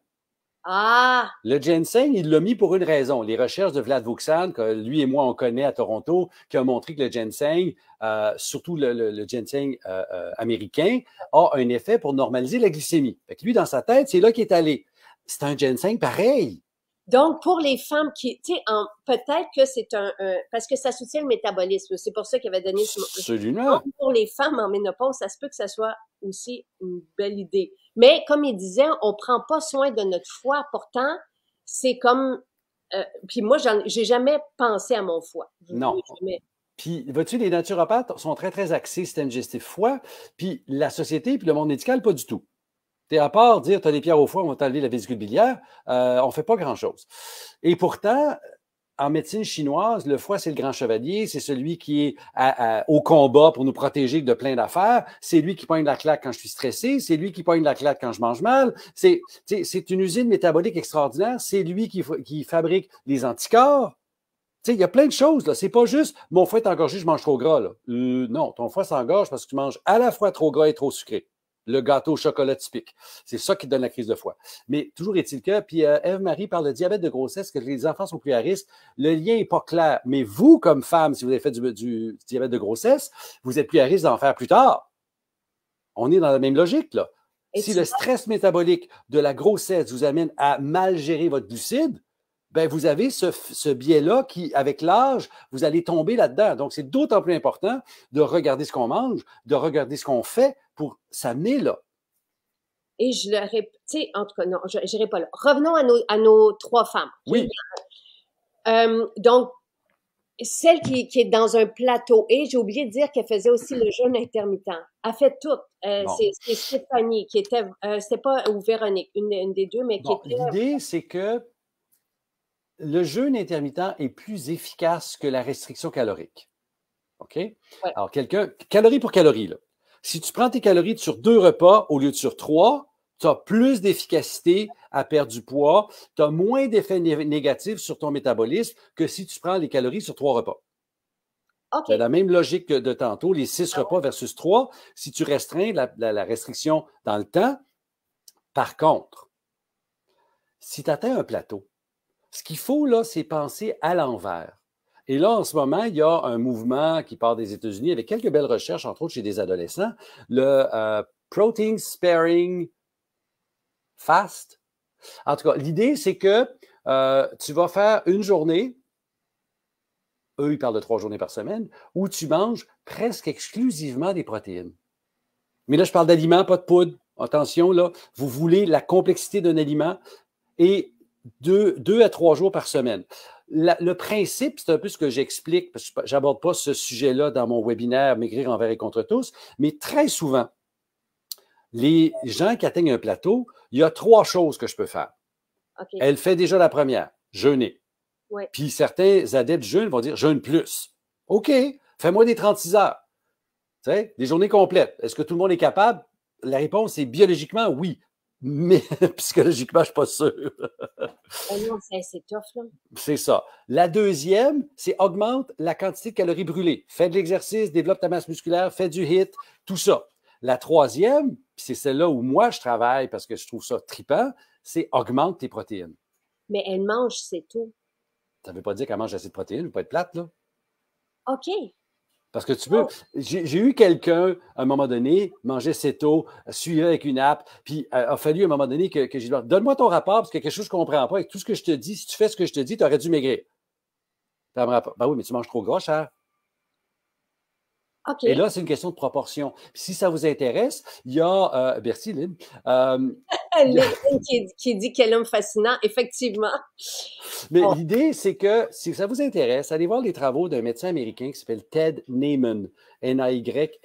Ah! Le ginseng, il l'a mis pour une raison. Les recherches de Vlad Vuxan, que lui et moi, on connaît à Toronto, qui ont montré que le ginseng, euh, surtout le, ginseng euh, euh, américain, a un effet pour normaliser la glycémie. lui, dans sa tête, c'est là qu'il est allé. C'est un ginseng pareil. Donc, pour les femmes qui, tu sais, peut-être que c'est un, parce que ça soutient le métabolisme. C'est pour ça qu'il avait donné ce Absolument. Donc, pour les femmes en ménopause, ça se peut que ça soit aussi une belle idée. Mais comme il disait, on prend pas soin de notre foie. Pourtant, c'est comme, euh, puis moi, j'ai jamais pensé à mon foie. Non. Puis, vois-tu, les naturopathes sont très, très axés système digestif foie, puis la société, puis le monde médical, pas du tout à part dire, tu as des pierres au foie, on va t'enlever la vésicule biliaire, euh, on ne fait pas grand-chose. Et pourtant, en médecine chinoise, le foie, c'est le grand chevalier, c'est celui qui est au combat pour nous protéger de plein d'affaires, c'est lui qui pogne la claque quand je suis stressé, c'est lui qui pogne la claque quand je mange mal, c'est une usine métabolique extraordinaire, c'est lui qui, qui fabrique les anticorps, il y a plein de choses. là. C'est pas juste mon foie est engorgé, je mange trop gras. Euh, non, ton foie s'engorge parce que tu manges à la fois trop gras et trop sucré le gâteau au chocolat typique. C'est ça qui donne la crise de foie. Mais toujours est-il que, puis euh, Eve-Marie parle de diabète de grossesse, que les enfants sont plus à risque. Le lien n'est pas clair. Mais vous, comme femme, si vous avez fait du, diabète de grossesse, vous êtes plus à risque d'en faire plus tard. On est dans la même logique, là. si le stress métabolique de la grossesse vous amène à mal gérer votre glucide, ben vous avez ce biais-là qui, avec l'âge, vous allez tomber là-dedans. Donc, c'est d'autant plus important de regarder ce qu'on mange, de regarder ce qu'on fait, pour s'amener là. Et je leur ai, tu sais, en tout cas, non, je n'irai pas là. Revenons à nos, à nos trois femmes. Oui. Euh, donc, celle qui, qui, est dans un plateau, et j'ai oublié de dire qu'elle faisait aussi le jeûne intermittent. Elle fait tout. Euh, c'est Stéphanie qui était, c'est euh, c'était pas, ou Véronique, une, des deux, mais qui était. L'idée, c'est que le jeûne intermittent est plus efficace que la restriction calorique. OK? Alors, quelqu'un, calorie pour calorie, là. Si tu prends tes calories sur deux repas au lieu de sur trois, tu as plus d'efficacité à perdre du poids, tu as moins d'effets négatifs sur ton métabolisme que si tu prends les calories sur trois repas. C'est la même logique que de tantôt, les six ah repas versus trois, si tu restreins la, la restriction dans le temps. Par contre, si tu atteins un plateau, ce qu'il faut là, c'est penser à l'envers. Et là, en ce moment, il y a un mouvement qui part des États-Unis avec quelques belles recherches, entre autres chez des adolescents, le euh, Protein Sparing Fast. En tout cas, l'idée, c'est que euh, tu vas faire une journée, eux, ils parlent de trois journées par semaine, où tu manges presque exclusivement des protéines. Mais là, je parle d'aliments, pas de poudre. Attention, là, vous voulez la complexité d'un aliment et deux à trois jours par semaine le principe, c'est un peu ce que j'explique, parce que j'aborde pas ce sujet-là dans mon webinaire Maigrir envers et contre tous, mais très souvent, les gens qui atteignent un plateau, il y a trois choses que je peux faire. Elle fait déjà la première, jeûner. Puis certains adeptes jeûnent vont dire jeûne plus. OK, fais-moi des 36 heures. des journées complètes. Est-ce que tout le monde est capable? La réponse est biologiquement oui mais [laughs] psychologiquement, je ne suis pas sûr. Ben c'est tough, là. C'est ça. La deuxième, c'est augmente la quantité de calories brûlées. Fais de l'exercice, développe ta masse musculaire, fais du HIT, tout ça. La troisième, c'est celle-là où moi je travaille parce que je trouve ça tripant, c'est augmente tes protéines. Mais elle mange, c'est tout. Ça ne veut pas dire qu'elle mange assez de protéines, ou pas être plate, là. OK. Parce que tu oh. peux. J'ai eu quelqu'un, à un moment donné, manger céto, suivre avec une app, puis il euh, a fallu à un moment donné que, que j'ai dit Donne-moi ton rapport, parce que quelque chose que je ne comprends pas, avec tout ce que je te dis, si tu fais ce que je te dis, tu aurais dû maigrir. rapport. Ben oui, mais tu manges trop gras, cher. Et là, c'est une question de proportion. si ça vous intéresse, il y a. Euh, merci, Lynn. Euh, [laughs] Lynn qui, qui, dit quel homme fascinant, effectivement. Mais l'idée, c'est que si ça vous intéresse, allez voir les travaux d'un médecin américain qui s'appelle Ted Neyman. N-A-Y.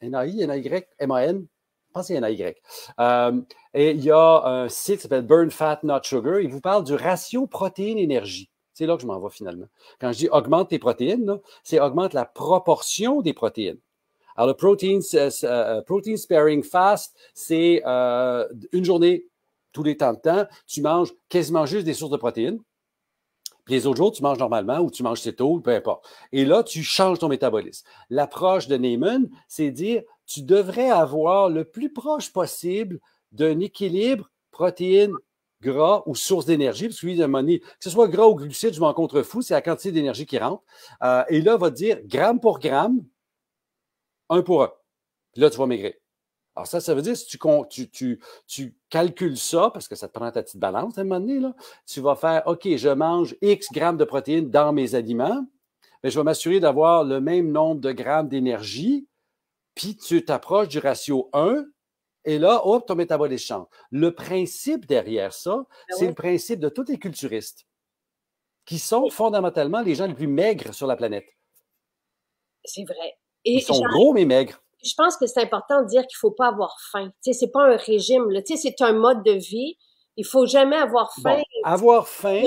n a y M-A-N. Je pense N-A-Y. Euh, et il y a un site qui s'appelle Burn Fat Not Sugar. Il vous parle du ratio protéine-énergie. C'est là que je m'en vais finalement. Quand je dis augmente tes protéines, c'est augmente la proportion des protéines. Alors, le protein, euh, euh, euh, sparing fast, c'est une journée, tous les temps de temps, tu manges quasiment juste des sources de protéines. Puis les autres jours, tu manges normalement ou tu manges tôt, peu importe. Et là, tu changes ton métabolisme. L'approche de Neyman, c'est dire tu devrais avoir le plus proche possible d'un équilibre protéines gras ou source d'énergie, parce que lui, à que ce soit gras ou glucides, je m'en contrefous, c'est la quantité d'énergie qui rentre. Euh, et là, va dire gramme pour gramme, un pour un. Puis là, tu vas maigrir. Alors ça, ça veut dire si tu, tu, calcules ça, parce que ça te prend ta petite balance à un moment donné, là, tu vas faire, OK, je mange X grammes de protéines dans mes aliments, mais je vais m'assurer d'avoir le même nombre de grammes d'énergie, puis tu t'approches du ratio 1, et là, hop, ton métabolisme change. Le principe derrière ça, ah c'est le principe de tous les culturistes qui sont fondamentalement les gens les plus maigres sur la planète. C'est vrai. Et Ils sont gros mais maigres. Je pense que c'est important de dire qu'il ne faut pas avoir faim. Ce n'est pas un régime. C'est un mode de vie il faut jamais avoir faim. avoir faim.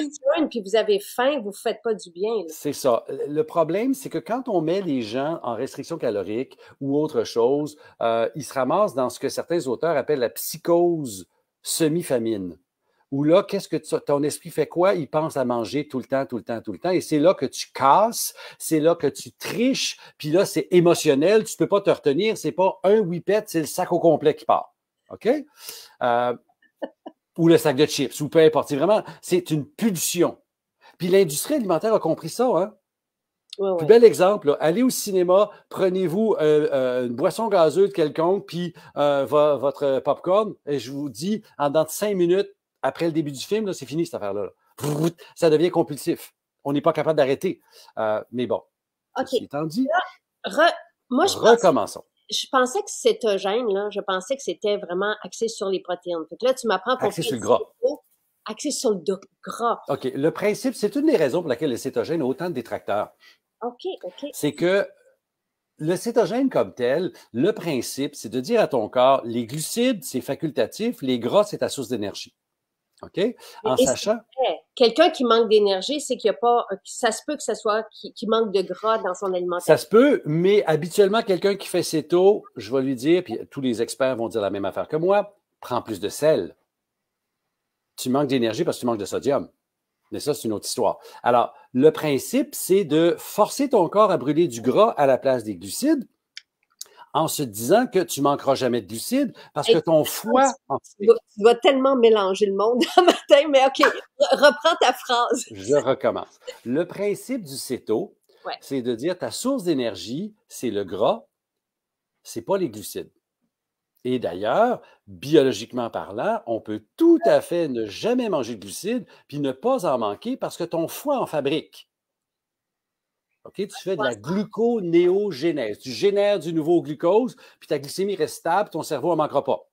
puis vous avez faim, vous faites pas du bien. C'est ça. Le problème, c'est que quand on met les gens en restriction calorique ou autre chose, euh, ils se ramassent dans ce que certains auteurs appellent la psychose semi-famine. Où là, qu'est-ce que ton esprit fait quoi Il pense à manger tout le temps, tout le temps, tout le temps. Et c'est là que tu casses, c'est là que tu triches. Puis là, c'est émotionnel. Tu peux pas te retenir. C'est pas un whippet, c'est le sac au complet qui part. Ok euh, ou le sac de chips, ou peu importe. C'est vraiment, c'est une pulsion. Puis l'industrie alimentaire a compris ça. Hein? Plus bel exemple, allez au cinéma, prenez-vous euh, euh, une boisson gazeuse quelconque, puis euh, votre popcorn, et je vous dis, en dans cinq minutes, après le début du film, c'est fini cette affaire-là. Ça devient compulsif. On n'est pas capable d'arrêter. mais bon, Ok. c'est dit. moi, je Recommençons je pensais que cétogène, je pensais que c'était vraiment axé sur les protéines. Fait là, tu m'apprends qu'on axé sur le gras. Axé sur le gras. OK. Le principe, c'est une des raisons pour laquelle le cétogène a autant de détracteurs. OK, OK. C'est que le cétogène comme tel, le principe, c'est de dire à ton corps, les glucides, c'est facultatif, les gras, c'est ta source d'énergie. En sachant. Quelqu'un qui manque d'énergie, c'est qu'il n'y a pas. Ça se peut que ce soit qui, manque de gras dans son alimentation. Ça se peut, mais habituellement, quelqu'un qui fait ses taux, je vais lui dire, puis tous les experts vont dire la même affaire que moi, prends plus de sel. Tu manques d'énergie parce que tu manques de sodium. Mais ça, c'est une autre histoire. Alors, le principe, c'est de forcer ton corps à brûler du gras à la place des glucides en se disant que tu manqueras jamais de glucides parce que ton foie. Tu vas, tellement mélanger le monde [laughs] un matin, mais OK, ah! reprends ta phrase. Je recommence. Le principe du céto, c'est de dire ta source d'énergie, c'est le gras, c'est pas les glucides. Et d'ailleurs, biologiquement parlant, on peut tout à fait ne jamais manger de glucides puis ne pas en manquer parce que ton foie en fabrique. Tu fais de la gluconéogénèse. Tu génères du nouveau glucose, puis ta glycémie reste stable, ton cerveau ne manquera pas.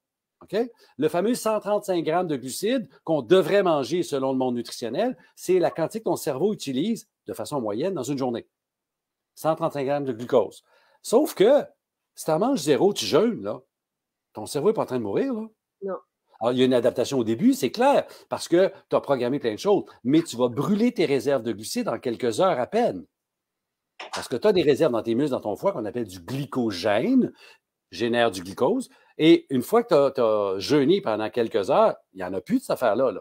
Le fameux 135 grammes de glucides qu'on devrait manger selon le monde nutritionnel, c'est la quantité que ton cerveau utilise de façon moyenne dans une journée. 135 grammes de glucose. Sauf que si tu en manges zéro, tu jeûnes, là. Ton cerveau n'est pas en train de mourir, Non. il y a une adaptation au début, c'est clair, parce que tu as programmé plein de choses, mais tu vas brûler tes réserves de glucides en quelques heures à peine. Parce que tu as des réserves dans tes muscles, dans ton foie, qu'on appelle du glycogène, génère du glucose. Et une fois que tu as, jeûné pendant quelques heures, il n'y en a plus de cette affaire-là.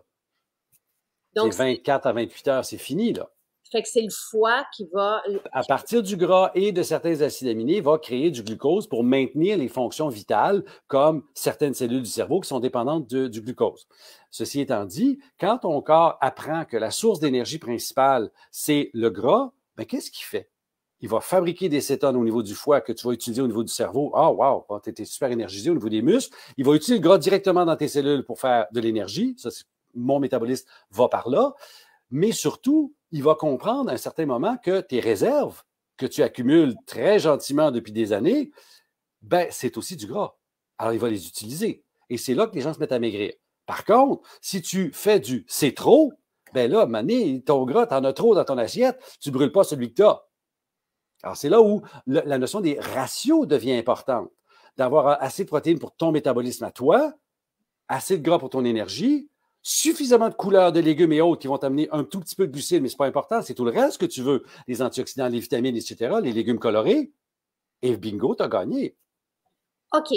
Donc, 24 à 28 heures, c'est fini. Là. Fait que c'est le foie qui va. À partir du gras et de certains acides aminés, va créer du glucose pour maintenir les fonctions vitales, comme certaines cellules du cerveau qui sont dépendantes du glucose. Ceci étant dit, quand ton corps apprend que la source d'énergie principale, c'est le gras, ben, qu'est-ce qu'il fait? il va fabriquer des cétones au niveau du foie que tu vas utiliser au niveau du cerveau. Ah, oh, wow, tu étais super énergisé au niveau des muscles. Il va utiliser le gras directement dans tes cellules pour faire de l'énergie. Ça, mon métabolisme va par là. Mais surtout, il va comprendre à un certain moment que tes réserves que tu accumules très gentiment depuis des années, ben, c'est aussi du gras. Alors, il va les utiliser. Et c'est là que les gens se mettent à maigrir. Par contre, si tu fais du c'est trop, ben là, mané, ton gras, t'en as trop dans ton assiette, tu brûles pas celui que tu as. Alors, c'est là où la notion des ratios devient importante. D'avoir assez de protéines pour ton métabolisme à toi, assez de gras pour ton énergie, suffisamment de couleurs de légumes et autres qui vont t'amener un tout petit peu de glucides, mais ce n'est pas important, c'est tout le reste que tu veux, les antioxydants, les vitamines, etc., les légumes colorés, et bingo, tu as gagné. OK.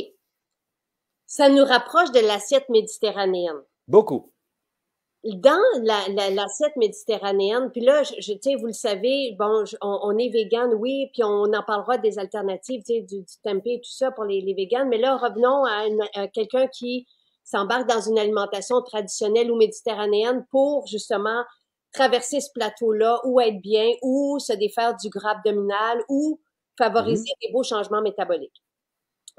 Ça nous rapproche de l'assiette méditerranéenne. Beaucoup dans la, la, l'assiette méditerranéenne, puis là, je, je vous le savez, bon, on, est vegan, oui, puis on en parlera des alternatives, tu du, du tempeh et tout ça pour les, les véganes, mais là, revenons à, quelqu'un qui s'embarque dans une alimentation traditionnelle ou méditerranéenne pour justement traverser ce plateau-là ou être bien ou se défaire du gras abdominal ou favoriser mhm. des beaux changements métaboliques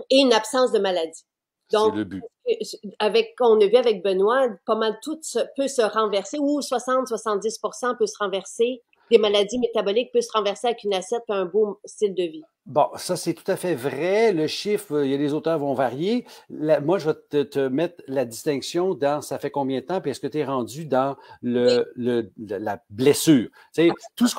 et une absence de maladie. Donc, euh, euh, Avec, on a vu avec Benoît, pas mal tout peut se renverser, ou 60-70 peut se renverser, des maladies métaboliques peuvent se renverser avec une assiette et un beau style de vie. Bon, ça, c'est tout à fait vrai. Le chiffre, euh, les auteurs vont varier. moi, je vais te, te, mettre la distinction dans ça fait combien de temps, puis est-ce que tu es rendu dans le, la blessure. Tu tout ce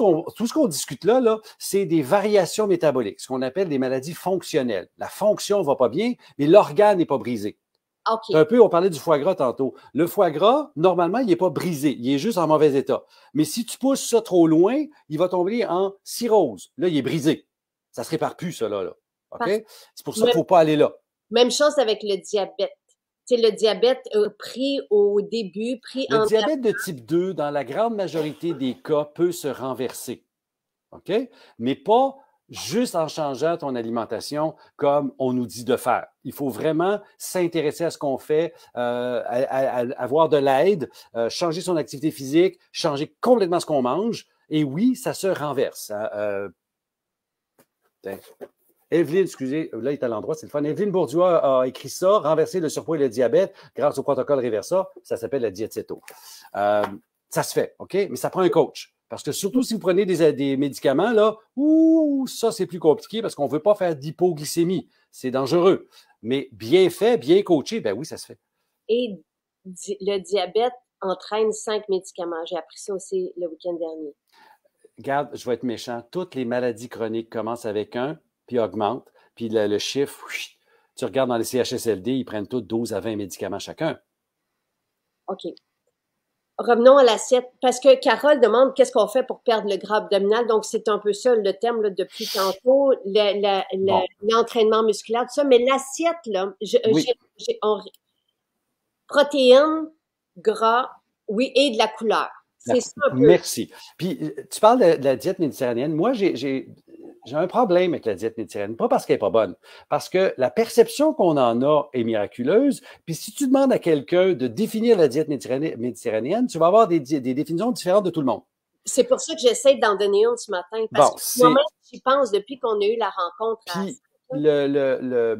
qu'on discute là, là c'est des variations métaboliques, ce qu'on appelle des maladies fonctionnelles. La fonction va pas bien, mais l'organe n'est pas brisé. Un peu, on parlait du foie gras tantôt. Le foie gras, normalement, il n'est pas brisé, il est juste en mauvais état. Mais si tu pousses ça trop loin, il va tomber en cirrhose. Là, il est brisé. Ça se répare plus, cela. là. OK? C'est pour ça qu'il ne faut pas aller là. Même chose avec le diabète. C'est le diabète pris au début, pris en... Le diabète de type 2, dans la grande majorité des cas, peut se renverser. OK? Mais pas juste en changeant ton alimentation comme on nous dit de faire. Il faut vraiment s'intéresser à ce qu'on fait, euh, avoir de l'aide, euh, changer son activité physique, changer complètement ce qu'on mange. Et oui, ça se renverse. Hein, euh, Evelyne, excusez, là, il est à l'endroit, c'est le fun. Evelyne Bourdieu a, écrit ça, renverser le surpoids et le diabète grâce au protocole Reversa, ça s'appelle la diététo. Euh, ça se fait, OK? Mais ça prend un coach. Parce que surtout si vous prenez des, médicaments, là, ouh, ça, c'est plus compliqué parce qu'on ne veut pas faire d'hypoglycémie. C'est dangereux. Mais bien fait, bien coaché, ben oui, ça se fait. Et le diabète entraîne cinq médicaments. J'ai appris ça aussi le week-end dernier regarde, je vais être méchant, toutes les maladies chroniques commencent avec un, puis augmentent, puis le, chiffre, tu regardes dans les CHSLD, ils prennent tous 12 à 20 médicaments chacun. OK. Revenons à l'assiette, parce que Carole demande qu'est-ce qu'on fait pour perdre le gras abdominal. Donc, c'est un peu ça le thème là, depuis tantôt, l'entraînement musculaire, tout ça. Mais l'assiette, là, protéines, gras, oui, et de la couleur. Merci. Puis euh, tu parles de, la diète méditerranéenne. Moi, j'ai un problème avec la diète méditerranéenne. Pas parce qu'elle n'est pas bonne, parce que la perception qu'on en a est miraculeuse. Puis si tu demandes à quelqu'un de définir la diète méditerranéenne, tu vas avoir des, des définitions différentes de tout le monde. C'est pour ça que j'essaie d'en donner une ce matin. Parce moi-même, j'y pense depuis qu'on a eu la rencontre. le,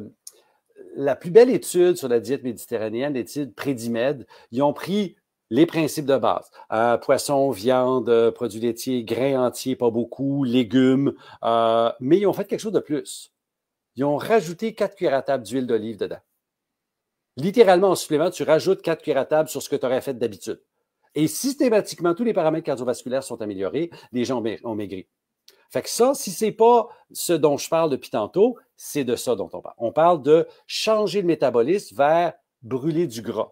la plus belle étude sur la diète méditerranéenne, l'étude Prédimed, ils ont pris les principes de base. Euh, poisson, viande, euh, produits laitiers, grains entiers, pas beaucoup, légumes. Euh, mais ils ont fait quelque chose de plus. Ils ont rajouté quatre cuillères à table d'huile d'olive dedans. Littéralement, en supplément, tu rajoutes quatre cuillères à table sur ce que tu aurais fait d'habitude. Et systématiquement, tous les paramètres cardiovasculaires sont améliorés, les gens ont maigri. Fait que ça, si c'est pas ce dont je parle depuis tantôt, c'est de ça dont on parle. On parle de changer le métabolisme vers brûler du gras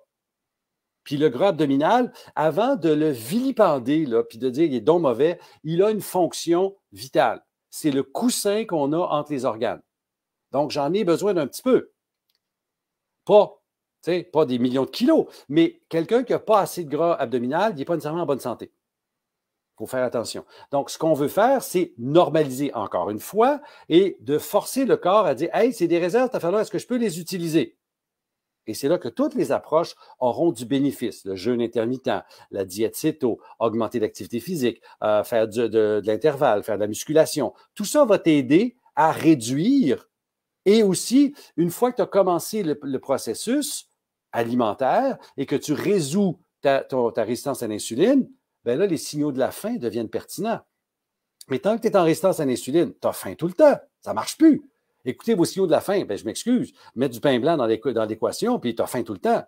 puis le gras abdominal, avant de le vilipender, là, puis de dire il est donc mauvais, il a une fonction vitale. C'est le coussin qu'on a entre les organes. Donc, j'en ai besoin d'un petit peu. Pas, pas des millions de kilos, mais quelqu'un qui n'a pas assez de gras abdominal, il n'est pas nécessairement en bonne santé. Il faut faire attention. Donc, ce qu'on veut faire, c'est normaliser encore une fois et de forcer le corps à dire Hey, c'est des réserves, cette affaire-là, est-ce que je peux les utiliser? Et c'est là que toutes les approches auront du bénéfice. Le jeûne intermittent, la diète céto, augmenter l'activité physique, euh, faire de, l'intervalle, faire de la musculation. Tout ça va t'aider à réduire. Et aussi, une fois que tu as commencé le, processus alimentaire et que tu résous ta, résistance à l'insuline, ben là, les signaux de la faim deviennent pertinents. Mais tant que tu es en résistance à l'insuline, tu as faim tout le temps. Ça ne marche plus. Écoutez vos signaux de la faim. Ben, je m'excuse. Mettre du pain blanc dans l'équation, puis tu as faim tout le temps.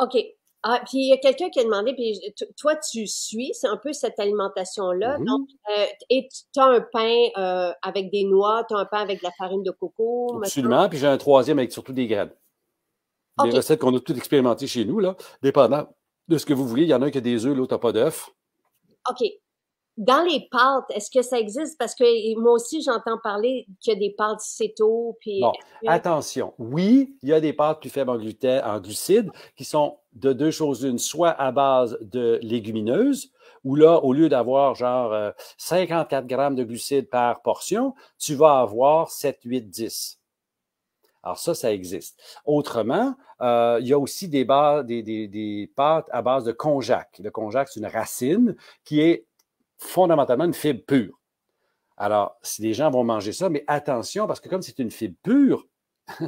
OK. Ah, puis il y a quelqu'un qui a demandé, puis toi, tu suis, c'est un peu cette alimentation-là. Mm-hmm. Donc, euh, et tu as un pain euh, avec des noix, tu as un pain avec de la farine de coco. Absolument, puis j'ai un troisième avec surtout des graines. Des recettes qu'on a toutes expérimentées chez nous, là, dépendant de ce que vous voulez. Il y en a un qui a des œufs, l'autre n'a pas d'œufs. OK dans les pâtes, est-ce que ça existe? Parce que moi aussi, j'entends parler qu'il y a des pâtes céto. Puis... Euh, attention. Oui, il y a des pâtes plus faibles en, gluten, glucides qui sont de deux choses une, soit à base de légumineuses, où là, au lieu d'avoir genre 54 euh, grammes de glucides par portion, tu vas avoir 7, 8, 10. Alors ça, ça existe. Autrement, euh, il y a aussi des, des, des, pâtes à base de konjac. Le konjac, c'est une racine qui est fondamentalement une fibre pure. Alors, si les gens vont manger ça, mais attention, parce que comme c'est une fibre pure, [laughs]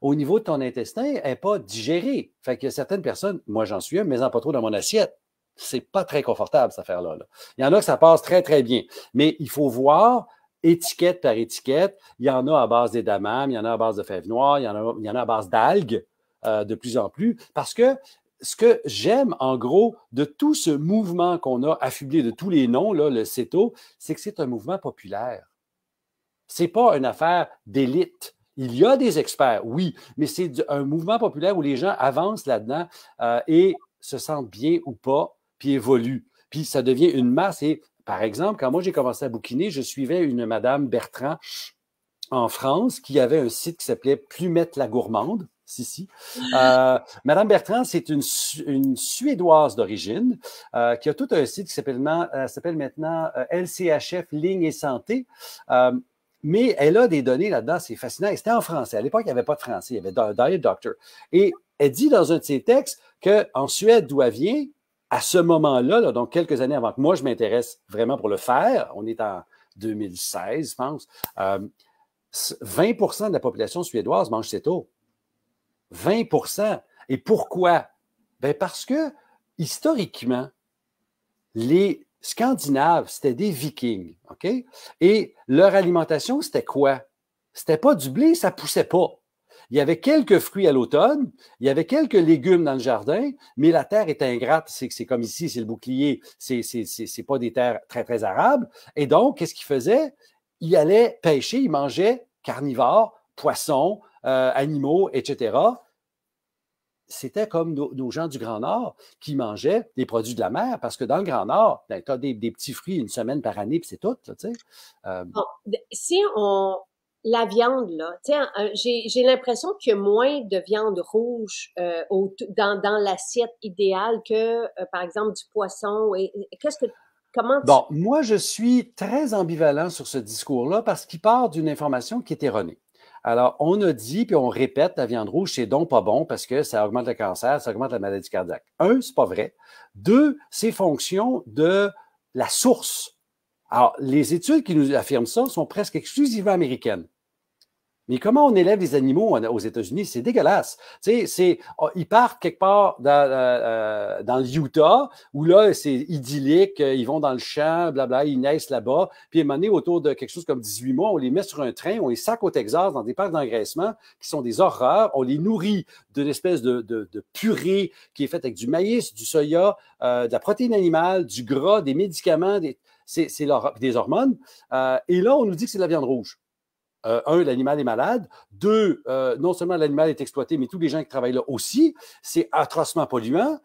au niveau de ton intestin, elle n'est pas digérée. Fait qu'il y a certaines personnes, moi j'en suis un, mais en pas trop dans mon assiette. C'est pas très confortable, cette affaire-là. Il y en a que ça passe très, très bien. Mais il faut voir étiquette par étiquette. Il y en a à base des il y en a à base de fèves noires, il y en a, il y en a à base d'algues euh, de plus en plus, parce que ce que j'aime, en gros, de tout ce mouvement qu'on a affublé de tous les noms, là, le CETO, c'est que c'est un mouvement populaire. Ce n'est pas une affaire d'élite. Il y a des experts, oui, mais c'est un mouvement populaire où les gens avancent là-dedans euh, et se sentent bien ou pas, puis évoluent. Puis ça devient une masse. Et par exemple, quand moi j'ai commencé à bouquiner, je suivais une madame Bertrand en France qui avait un site qui s'appelait Plumette la gourmande si, euh, Madame Bertrand, c'est une, Suédoise d'origine euh, qui a tout un site qui s'appelle euh, maintenant LCHF Ligne et Santé. mais elle a des données là-dedans, c'est fascinant. Et c'était en français. À l'époque, il n'y avait pas de français, il y avait Diet Doctor. Et elle dit dans un de ses textes qu'en Suède, d'où elle vient, à ce moment-là, donc quelques années avant que moi je m'intéresse vraiment pour le faire, on est en 2016, je pense, 20 de la population suédoise mange cette eau. 20 Et pourquoi? Ben parce que historiquement, les Scandinaves, c'était des Vikings, Et leur alimentation, c'était quoi? C'était pas du blé, ça poussait pas. Il y avait quelques fruits à l'automne, il y avait quelques légumes dans le jardin, mais la terre est ingrate. C'est comme ici, c'est le bouclier, c'est pas des terres très, très arables. Et donc, qu'est-ce qu'ils faisaient? Ils allaient pêcher, ils mangeaient carnivores, poissons, euh, animaux, etc. C'était comme nos, gens du Grand Nord qui mangeaient des produits de la mer, parce que dans le Grand Nord, ben, tu as des, petits fruits une semaine par année, puis c'est tout. Euh, si on. La viande, là, j'ai l'impression qu'il y a moins de viande rouge euh, dans, l'assiette idéale que, par exemple, du poisson. Et, Qu'est-ce que Comment tu... Bon, moi, je suis très ambivalent sur ce discours-là parce qu'il part d'une information qui est erronée. Alors, on a dit, puis on répète, la viande rouge, c'est donc pas bon parce que ça augmente le cancer, ça augmente la maladie cardiaque. Un, c'est pas vrai. Deux, c'est fonction de la source. Alors, les études qui nous affirment ça sont presque exclusivement américaines. Mais comment on élève les animaux aux États-Unis? C'est dégueulasse. C'est, oh, ils partent quelque part dans, euh, euh dans l'Utah, où là, c'est idyllique, euh, ils vont dans le champ, blabla, ils naissent là-bas. Puis, à un autour de quelque chose comme 18 mois, on les met sur un train, on les sac au Texas dans des parcs d'engraissement qui sont des horreurs. On les nourrit d'une espèce de, de, purée qui est faite avec du maïs, du soya, euh, de la protéine animale, du gras, des médicaments, des, c'est, des hormones. et là, on nous dit que c'est de la viande rouge. Euh, un, l'animal est malade. Deux, euh, non seulement l'animal est exploité, mais tous les gens qui travaillent là aussi. C'est atrocement polluant.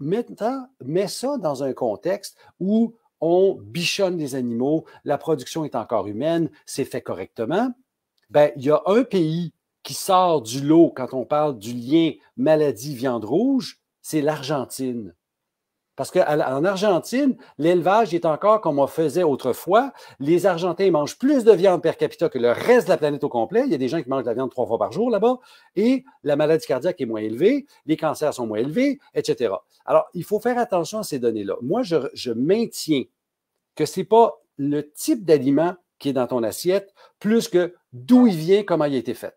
Maintenant, mets ça dans un contexte où on bichonne les animaux, la production est encore humaine, c'est fait correctement. Ben, il y a un pays qui sort du lot quand on parle du lien maladie-viande rouge, c'est l'Argentine. Parce qu'en Argentine, l'élevage est encore comme on faisait autrefois. Les Argentins mangent plus de viande per capita que le reste de la planète au complet. Il y a des gens qui mangent de la viande trois fois par jour là-bas. Et la maladie cardiaque est moins élevée, les cancers sont moins élevés, etc. Alors, il faut faire attention à ces données-là. Moi, je, je, maintiens que ce n'est pas le type d'aliment qui est dans ton assiette, plus que d'où il vient, comment il a été fait.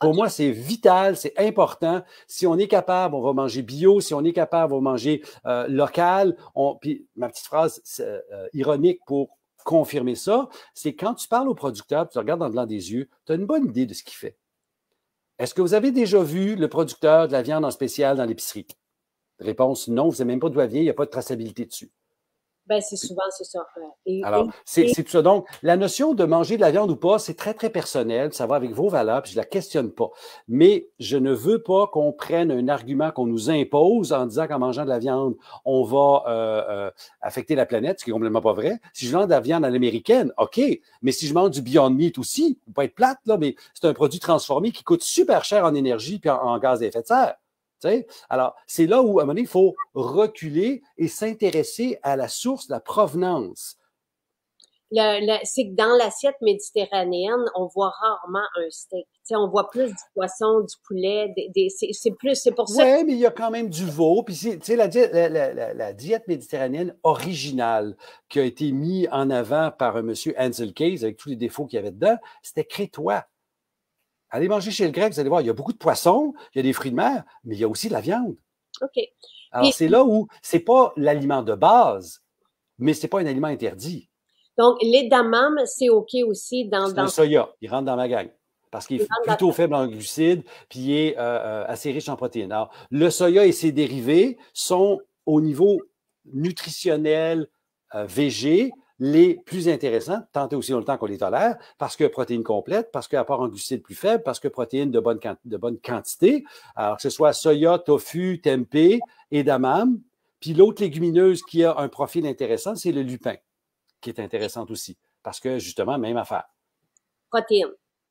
Pour moi, c'est vital, c'est important. Si on est capable, on va manger bio. Si on est capable, on va manger euh, local. On... Puis ma petite phrase euh, ironique pour confirmer ça, c'est quand tu parles au producteur, tu regardes dans le blanc des yeux, tu as une bonne idée de ce qu'il fait. Est-ce que vous avez déjà vu le producteur de la viande en spécial dans l'épicerie? Réponse non, vous n'avez même pas d'où elle il n'y a pas de traçabilité dessus. Ben, c'est souvent, ce ça. Alors, c'est tout ça. Donc, la notion de manger de la viande ou pas, c'est très, très personnel. Ça va avec vos valeurs, puis je ne la questionne pas. Mais je ne veux pas qu'on prenne un argument qu'on nous impose en disant qu'en mangeant de la viande, on va euh, euh, affecter la planète, ce qui est complètement pas vrai. Si je mange de la viande à l'américaine, OK. Mais si je mange du Beyond Meat aussi, faut pas être plate, là, mais c'est un produit transformé qui coûte super cher en énergie puis en gaz à effet de serre. Alors, c'est là où, à un moment donné, il faut reculer et s'intéresser à la source, la provenance. c'est que dans l'assiette méditerranéenne, on voit rarement un steak. on voit plus du poisson, du poulet, c'est, plus, pour ça. Oui, mais il y a quand même du veau. Puis, la, la, diète méditerranéenne originale qui a été mise en avant par un monsieur Ansel Case avec tous les défauts qu'il y avait dedans, c'était crétois. Allez manger chez le grec, vous allez voir, il y a beaucoup de poissons, il y a des fruits de mer, mais il y a aussi de la viande. OK. Alors, c'est là où c'est pas l'aliment de base, mais c'est pas un aliment interdit. Donc, l'edamame, c'est OK aussi dans. le soya, il rentre dans ma gang. Parce qu'il est plutôt faible en glucides, puis il est euh, euh, assez riche en protéines. Alors, le soya et ses dérivés sont au niveau nutritionnel euh, végé, les plus intéressantes, tant et aussi longtemps qu'on les tolère, parce que protéines complètes, parce qu'apport en glucides plus faible, parce que protéines de bonne, de bonne quantité, alors que ce soit soya, tofu, tempeh, d'amam, Puis l'autre légumineuse qui a un profil intéressant, c'est le lupin, qui est intéressant aussi, parce que justement, même affaire. Protéines.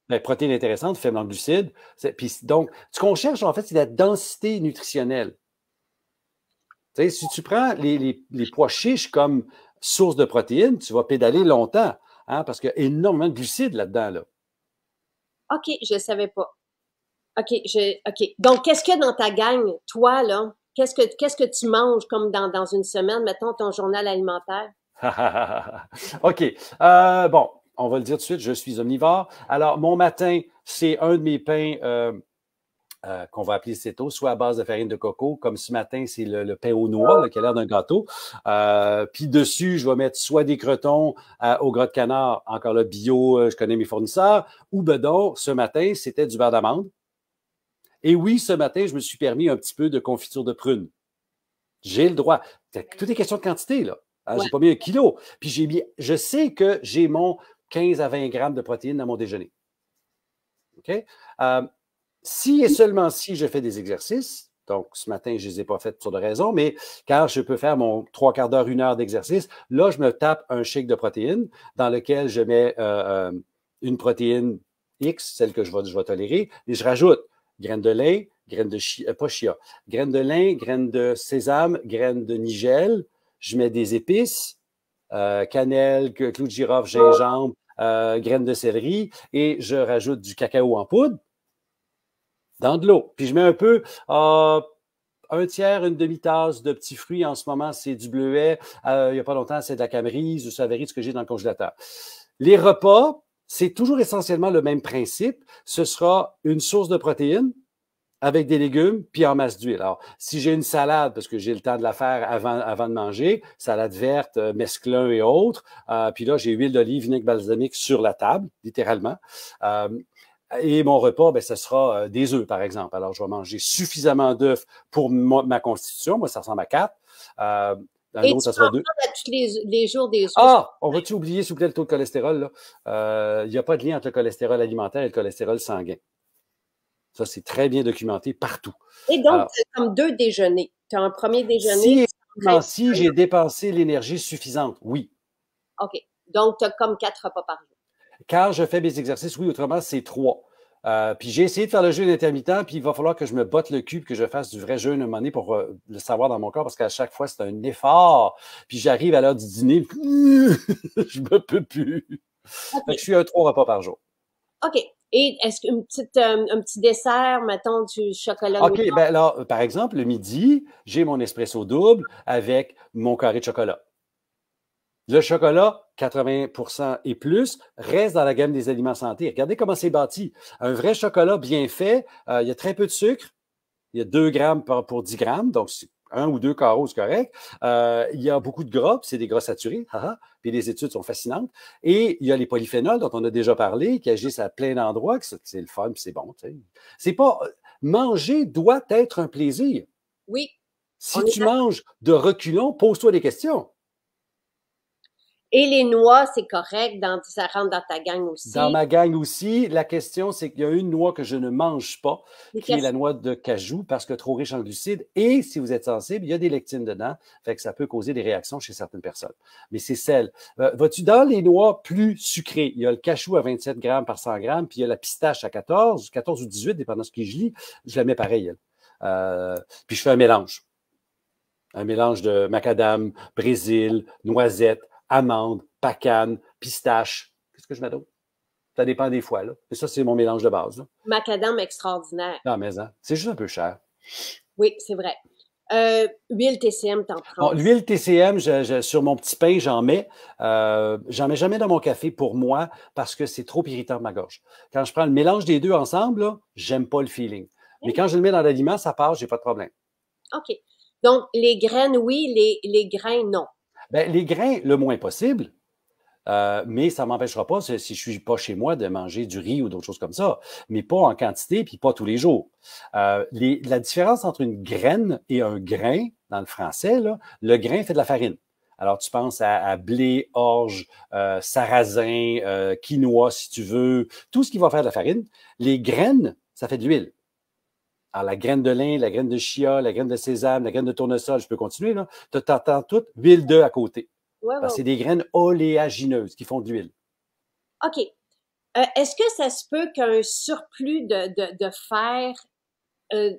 Ben, protéines intéressantes, faibles en glucides. Puis donc, ce qu'on cherche, en fait, c'est la densité nutritionnelle. si tu prends les, les pois chiches comme source de protéines, tu vas pédaler longtemps, hein, parce qu'il y a énormément de glucides là-dedans. Là. OK, je ne savais pas. OK, je, OK. Donc, qu'est-ce qu'il dans ta gang, toi, là? Qu'est-ce que, qu'est-ce que tu manges comme dans, une semaine, mettons, ton journal alimentaire? [laughs] OK. Euh, bon, on va le dire tout de suite, je suis omnivore. Alors, mon matin, c'est un de mes pains. Euh, euh, qu'on va appeler eau soit à base de farine de coco, comme ce matin, c'est le, pain au noix, ah! qui a l'air d'un gâteau. Euh, puis dessus, je vais mettre soit des cretons euh, au gras de canard, encore là, bio, je connais mes fournisseurs, ou bedon, ce matin, c'était du beurre d'amande. Et oui, ce matin, je me suis permis un petit peu de confiture de prune. J'ai le droit. Tout est question de quantité, là. Hein, j'ai pas mis un kilo. Puis j'ai mis, je sais que j'ai mon 15 à 20 grammes de protéines dans mon déjeuner. OK? Si et seulement si je fais des exercices, donc ce matin, je ne les ai pas faites pour de raison, mais car je peux faire mon trois quarts d'heure, une heure d'exercice, là, je me tape un shake de protéines dans lequel je mets euh, euh, une protéine X, celle que je vais, tolérer, et je rajoute graines de lin, graines de chia, euh, pas chia, graines de lin, graines de sésame, graines de nigel, je mets des épices, cannelle, clou de girofle, gingembre, graines de céleri, et je rajoute du cacao en poudre dans de l'eau. Puis je mets un peu euh, un tiers, une demi-tasse de petits fruits. En ce moment, c'est du bleuet. Euh, il n'y a pas longtemps, c'est de la camerise ou ça varie de ce que j'ai dans le congélateur. Les repas, c'est toujours essentiellement le même principe. Ce sera une source de protéines avec des légumes, puis en masse d'huile. Alors, si j'ai une salade, parce que j'ai le temps de la faire avant, avant de manger, salade verte, euh, mesclun et autres, puis là, j'ai huile d'olive, vinaigre balsamique sur la table, littéralement. Et mon repas, ben, ce sera euh, des œufs, par exemple. Alors, je vais manger suffisamment d'œufs pour ma, constitution. Moi, ça ressemble à quatre. Euh, dans autre, ça sera deux. tous les, jours des oeufs? Ah, on va-tu oublier, s'il vous plaît, le taux de cholestérol? là? Il euh, n'y a pas de lien entre le cholestérol alimentaire et le cholestérol sanguin. Ça, c'est très bien documenté partout. Et donc, as comme deux déjeuners. Tu as un premier déjeuner. Si, si j'ai dépensé l'énergie suffisante, oui. OK. Donc, tu as comme quatre repas par jour quand je fais mes exercices, oui, autrement, c'est trois. Euh, puis j'ai essayé de faire le jeûne intermittent, puis il va falloir que je me botte le cul, que je fasse du vrai jeûne un moment donné pour euh, le savoir dans mon corps, parce qu'à chaque fois, c'est un effort. Puis j'arrive à l'heure du dîner, [laughs] je me peux plus. Donc, je suis un trois repas par jour. OK. Et est-ce qu'un euh, un petit dessert, mettons, du chocolat? OK, ben alors, par exemple, le midi, j'ai mon espresso double avec mon carré de chocolat. Le chocolat, 80 et plus, reste dans la gamme des aliments santé. Regardez comment c'est bâti. Un vrai chocolat bien fait, euh, il y a très peu de sucre. Il y a 2 grammes pour 10 grammes, donc un ou deux carreaux, c'est correct. Euh, il y a beaucoup de gras, c'est des gras saturés. [laughs] Puis les études sont fascinantes. Et il y a les polyphénols dont on a déjà parlé, qui agissent à plein d'endroits. C'est le fun, c'est bon. C'est pas... Euh, manger doit être un plaisir. Oui. Si tu manges de reculons, pose-toi des questions. Et les noix, c'est correct, dans, ça rentre dans ta gang aussi. Dans ma gang aussi. La question, c'est qu'il y a une noix que je ne mange pas, qui est la noix de cajou, parce que trop riche en glucides. Et si vous êtes sensible, il y a des lectines dedans, fait que ça peut causer des réactions chez certaines personnes. Mais c'est celle. Euh, vas-tu dans les noix plus sucrées? Il y a le cajou à 27 grammes par 100 grammes, puis il y a la pistache à 14, 14 ou 18, dépendant de ce que je lis. Je la mets pareil, euh, puis je fais un mélange un mélange de macadam, brésil, noisette, amandes, pacane, pistache. Qu'est-ce que je mets d'autre? Ça dépend des fois. Là. mais ça, c'est mon mélange de base. Macadam extraordinaire. Non, mais hein, c'est juste un peu cher. Oui, c'est vrai. Euh, huile TCM, t'en prends. Bon, l'huile TCM, sur mon petit pain, j'en mets. Euh, j'en mets jamais dans mon café pour moi parce que c'est trop irritant de ma gorge. Quand je prends le mélange des deux ensemble, j'aime pas le feeling. Mais quand je le mets dans l'aliment, ça part, j'ai pas de problème. OK. Donc, les graines, oui, les, les grains, non. Ben, les grains, le moins possible, euh, mais ça ne m'empêchera pas, si je ne suis pas chez moi, de manger du riz ou d'autres choses comme ça, mais pas en quantité, puis pas tous les jours. Euh, la différence entre une graine et un grain, dans le français, le grain fait de la farine. Alors, tu penses à, blé, orge, euh, sarrasin, quinoa, si tu veux, tout ce qui va faire de la farine. Les graines, ça fait de l'huile. Alors, ah, la graine de lin, la graine de chia, la graine de sésame, la graine de tournesol, je peux continuer, là. Tu t'entends toutes, huile de à côté. C'est des graines oléagineuses qui font de l'huile. OK. Euh, est-ce que ça se peut qu'un surplus de, fer euh,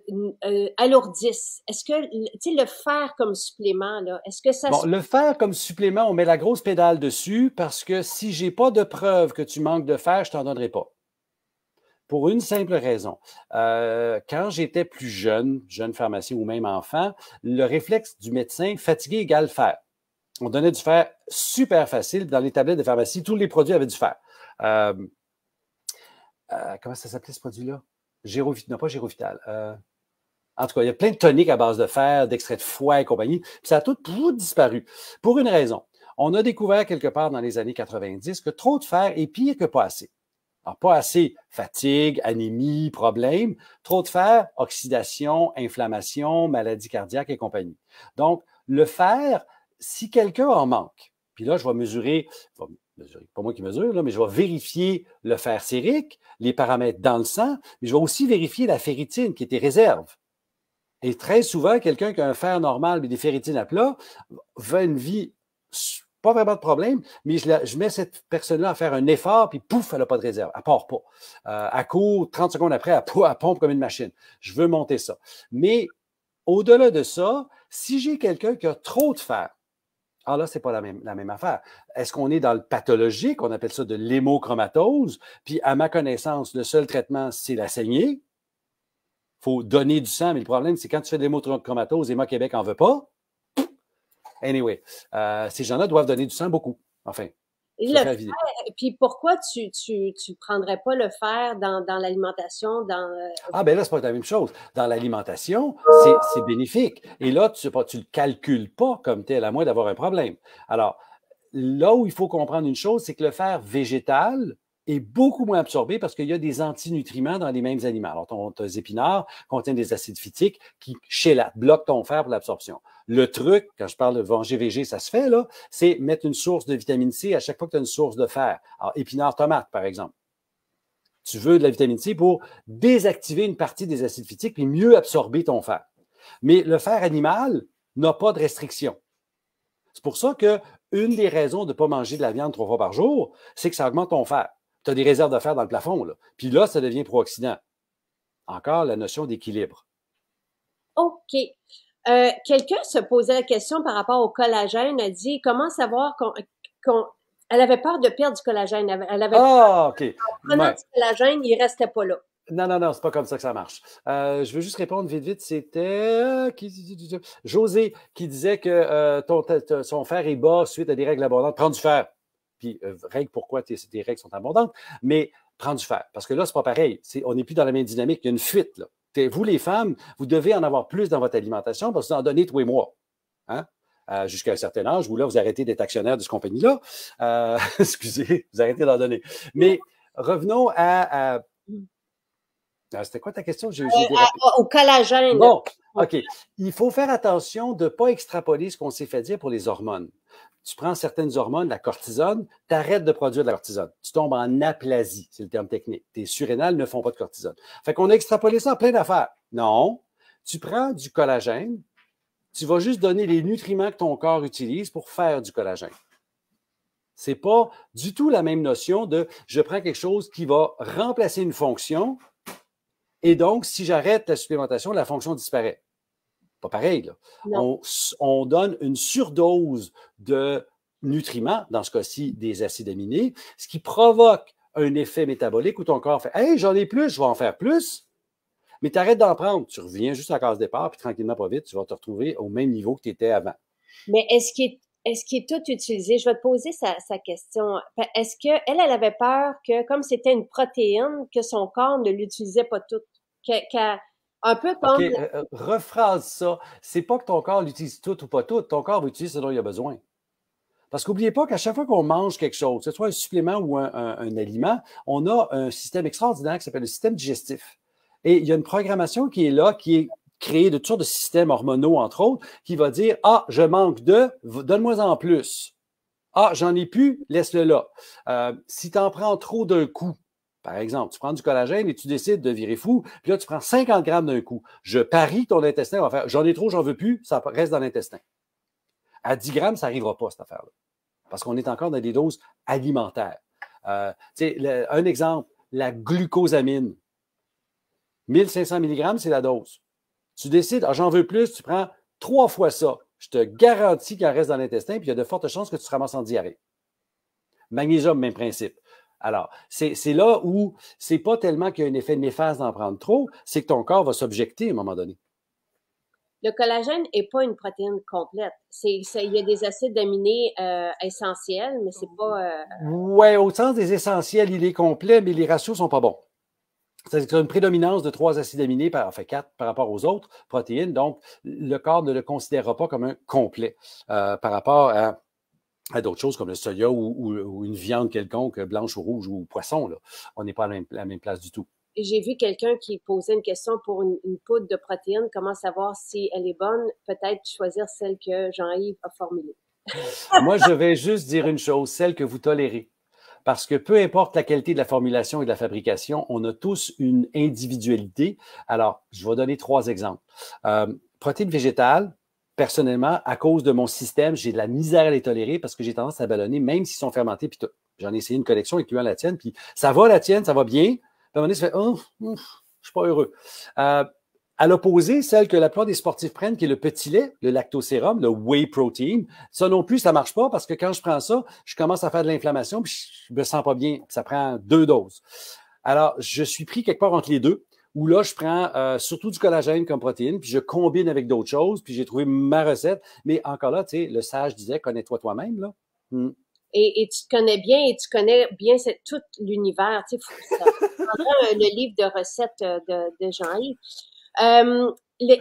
euh, alourdisse. Est-ce que, tu sais, le fer comme supplément, là, est-ce que ça... Bon, le fer comme supplément, on met la grosse pédale dessus parce que si j'ai pas de preuve que tu manques de fer, je t'en donnerai pas pour une simple raison. Euh, quand j'étais plus jeune, jeune pharmacien ou même enfant, le réflexe du médecin, fatigué égale fer. On donnait du fer super facile. Dans les tablettes de pharmacie, tous les produits avaient du fer. Euh, euh, comment ça s'appelait ce produit-là? Non, pas Gérovital. En tout cas, il y a plein de toniques à base de fer, d'extrait de foie et compagnie. Puis ça a tout disparu. Pour une raison. On a découvert quelque part dans les années 90 que trop de fer est pire que pas assez pas assez fatigue, anémie, problème. Trop de fer, oxydation, inflammation, maladie cardiaque et compagnie. Donc, le fer, si quelqu'un en manque, puis là, je vais mesurer, pas moi qui mesure, là, mais je vais vérifier le fer sérique, les paramètres dans le sang, mais je vais aussi vérifier la ferritine qui était réserve. Et très souvent, quelqu'un qui a un fer normal mais des ferritines à plat, va une vie pas vraiment de problème, mais je, mets cette personne-là à faire un effort, puis pouf, elle n'a pas de réserve. Elle part pas. à euh, court, 30 secondes après, elle, pompe comme une machine. Je veux monter ça. Mais au-delà de ça, si j'ai quelqu'un qui a trop de fer, alors ah là, ce n'est pas la même, affaire. Est-ce qu'on est dans le pathologique? On appelle ça de l'hémochromatose. Puis, à ma connaissance, le seul traitement, c'est la saignée. Il faut donner du sang, mais le problème, c'est quand tu fais de l'hémochromatose, moi, Québec n'en veut pas. Anyway, euh, ces gens-là doivent donner du sang beaucoup. Enfin. Le puis pourquoi tu, tu, tu prendrais pas le fer dans, dans l'alimentation dans euh, Ah ben là c'est pas la même chose. Dans l'alimentation, ah! c'est bénéfique et là tu tu le calcules pas comme tel à moins d'avoir un problème. Alors là où il faut comprendre une chose, c'est que le fer végétal, est beaucoup moins absorbé parce qu'il y a des antinutriments dans les mêmes animaux. Alors, ton, tes épinards contiennent des acides phytiques qui, chez la, bloquent ton fer pour l'absorption. Le truc, quand je parle de venger végé, ça se fait, là, c'est mettre une source de vitamine C à chaque fois que tu as une source de fer. Alors, épinard tomate, par exemple. Tu veux de la vitamine C pour désactiver une partie des acides phytiques et mieux absorber ton fer. Mais le fer animal n'a pas de restriction. C'est pour ça que une des raisons de ne pas manger de la viande trois fois par jour, c'est que ça augmente ton fer tu as des réserves de fer dans le plafond. Là. Puis là, ça devient pro occident Encore la notion d'équilibre. OK. Euh, quelqu'un se posait la question par rapport au collagène. Elle dit comment savoir qu'on. elle avait peur de perdre du collagène. Elle avait ah, peur OK. En du collagène, il ne restait pas là. Non, non, non, c'est pas comme ça que ça marche. Euh, je veux juste répondre vite, vite. C'était euh, José qui disait que ton, son fer est bas suite à des règles abondantes. Prends du fer puis euh, règles, pourquoi tes, règles sont abondantes, mais prends du fer. Parce que là, c'est pas pareil. on n'est plus dans la même dynamique. Il y a une fuite. Vous, les femmes, vous devez en avoir plus dans votre alimentation parce que vous en donnez tous les mois. Hein, jusqu'à un certain âge, où là, vous arrêtez d'être actionnaire de cette compagnie-là. Euh, [laughs] excusez, vous arrêtez d'en donner. Mais revenons à. Ah, c'était quoi ta question? Euh, au collagène. Bon, OK. Il faut faire attention de ne pas extrapoler ce qu'on s'est fait dire pour les hormones tu prends certaines hormones, la cortisone, tu arrêtes de produire de la cortisone. Tu tombes en aplasie, c'est le terme technique. Tes surrénales ne font pas de cortisone. Fait qu'on a extrapolé ça en plein d'affaires. Non, tu prends du collagène, tu vas juste donner les nutriments que ton corps utilise pour faire du collagène. C'est pas du tout la même notion de je prends quelque chose qui va remplacer une fonction et donc si j'arrête la supplémentation, la fonction disparaît pas pareil. Là. On, donne une surdose de nutriments, dans ce cas-ci des acides aminés, ce qui provoque un effet métabolique où ton corps fait Hey, j'en ai plus, je vais en faire plus. Mais tu arrêtes d'en prendre. Tu reviens juste à la case départ, puis tranquillement, pas vite, tu vas te retrouver au même niveau que tu étais avant. Mais est-ce qu'il est, est, tout utilisé? Je vais te poser sa, question. Est-ce qu'elle, elle avait peur que, comme c'était une protéine, que son corps ne l'utilisait pas toute? Un peu euh, euh, rephrase ça. C'est pas que ton corps l'utilise tout ou pas tout. Ton corps utilise ce dont il a besoin. Parce qu'oubliez pas qu'à chaque fois qu'on mange quelque chose, que ce soit un supplément ou un, aliment, on a un système extraordinaire qui s'appelle le système digestif. Et il y a une programmation qui est là, qui est créée de toutes sortes de systèmes hormonaux, entre autres, qui va dire Ah, je manque de, donne-moi en plus. Ah, j'en ai plus, laisse-le là. Euh, si tu en prends trop d'un coup, par exemple, tu prends du collagène et tu décides de virer fou, puis là, tu prends 50 grammes d'un coup. Je parie que ton intestin va faire j'en ai trop, j'en veux plus, ça reste dans l'intestin. À 10 grammes, ça n'arrivera pas, cette affaire-là. Parce qu'on est encore dans des doses alimentaires. Euh, un exemple, la glucosamine. 1500 mg, c'est la dose. Tu décides, ah, j'en veux plus, tu prends trois fois ça. Je te garantis qu'il reste dans l'intestin, puis il y a de fortes chances que tu te ramasses en diarrhée. Magnésium, même principe. Alors, c'est là où c'est pas tellement qu'il y a un effet néfaste d'en prendre trop, c'est que ton corps va s'objecter à un moment donné. Le collagène n'est pas une protéine complète. il y a des acides aminés euh, essentiels, mais c'est pas. Euh, oui, au sens des essentiels, il est complet, mais les ratios sont pas bons. C'est une prédominance de trois acides aminés, par, enfin quatre, par rapport aux autres protéines. Donc, le corps ne le considérera pas comme un complet euh, par rapport à à d'autres choses comme le soya ou, une viande quelconque, euh, blanche ou rouge ou poisson. Là. On n'est pas à la, même, place du tout. J'ai vu quelqu'un qui posait une question pour une, poudre de protéines, comment savoir si elle est bonne, peut-être choisir celle que Jean-Yves a formulée. [laughs] Moi, je vais juste dire une chose, celle que vous tolérez. Parce que peu importe la qualité de la formulation et de la fabrication, on a tous une individualité. Alors, je vais donner trois exemples. Euh, protéines végétales, personnellement, à cause de mon système, j'ai de la misère à les tolérer parce que j'ai tendance à ballonner, même s'ils sont fermentés. Puis j'en ai essayé une collection, incluant la tienne. Puis ça va, la tienne, ça va bien. Puis à un moment donné, ça fait oh, ouf, je suis pas heureux. Euh, à l'opposé, celle que la plupart des sportifs prennent, qui est le petit lait, le lactosérum, le whey protein. Ça non plus, ça marche pas parce que quand je prends ça, je commence à faire de l'inflammation puis je me sens pas bien. Ça prend deux doses. Alors, je suis pris quelque part entre les deux où là, je prends euh, surtout du collagène comme protéine, puis je combine avec d'autres choses, puis j'ai trouvé ma recette. Mais encore là, tu sais, le sage disait, connais-toi toi-même, là. Hmm. Et, tu connais bien, et tu connais bien cette, tout l'univers, tu sais, [laughs] euh, le livre de recettes euh, de, Jean-Yves.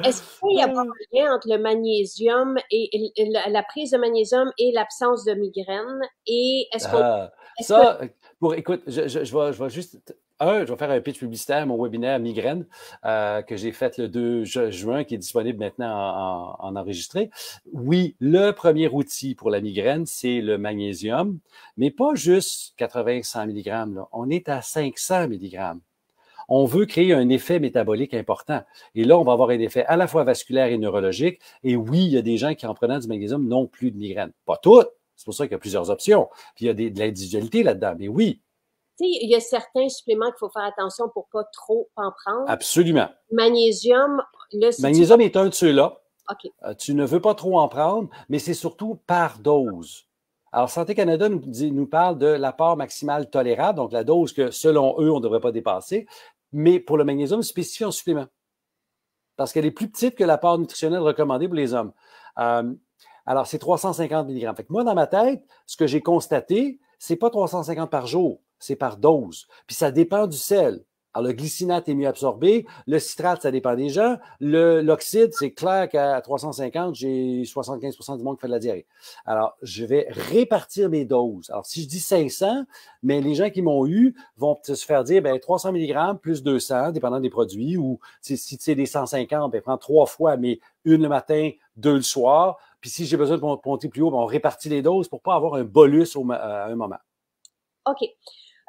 est-ce qu'il y avoir un lien entre le magnésium et, la prise de magnésium et l'absence de migraine? Et est-ce qu'on. Ah. ça, pour, écoute, je, je, je vais juste un, je vais faire un pitch publicitaire mon webinaire Migraine euh, que j'ai fait le 2 juin, qui est disponible maintenant en, enregistré. Oui, le premier outil pour la migraine, c'est le magnésium, mais pas juste 80-100 mg. Là. On est à 500 mg on veut créer un effet métabolique important. Et là, on va avoir un effet à la fois vasculaire et neurologique. Et oui, il y a des gens qui, en prenant du magnésium, n'ont plus de migraine. Pas toutes. C'est pour ça qu'il y a plusieurs options. Puis il y a de l'individualité là-dedans. Mais oui, il y a certains suppléments qu'il faut faire attention pour pas trop en prendre. Absolument. Magnésium, le Magnésium est un de ceux-là. Euh, tu ne veux pas trop en prendre, mais c'est surtout par dose. Alors, Santé Canada nous, parle de l'apport maximal tolérable, donc la dose que, selon eux, on ne devrait pas dépasser, mais pour le magnésium, spécifie en supplément. Parce qu'elle est plus petite que l'apport nutritionnel recommandé pour les hommes. Euh, alors, c'est 350 mg. moi, dans ma tête, ce que j'ai constaté, ce n'est pas 350 par jour, c'est par dose. Puis ça dépend du sel. Alors, le glycinate est mieux absorbé. Le citrate, ça dépend des gens. L'oxyde, c'est clair qu'à 350, j'ai 75 du monde qui fait de la diarrhée. Alors, je vais répartir mes doses. Alors, si je dis 500, mais les gens qui m'ont eu vont se faire dire 300 ben, mg plus 200, dépendant des produits. Ou si c'est des 150, ben, prends trois fois, mais une le matin, deux le soir. Puis si j'ai besoin de monter plus haut, ben, on répartit les doses pour pas avoir un bolus au, euh, à un moment. OK.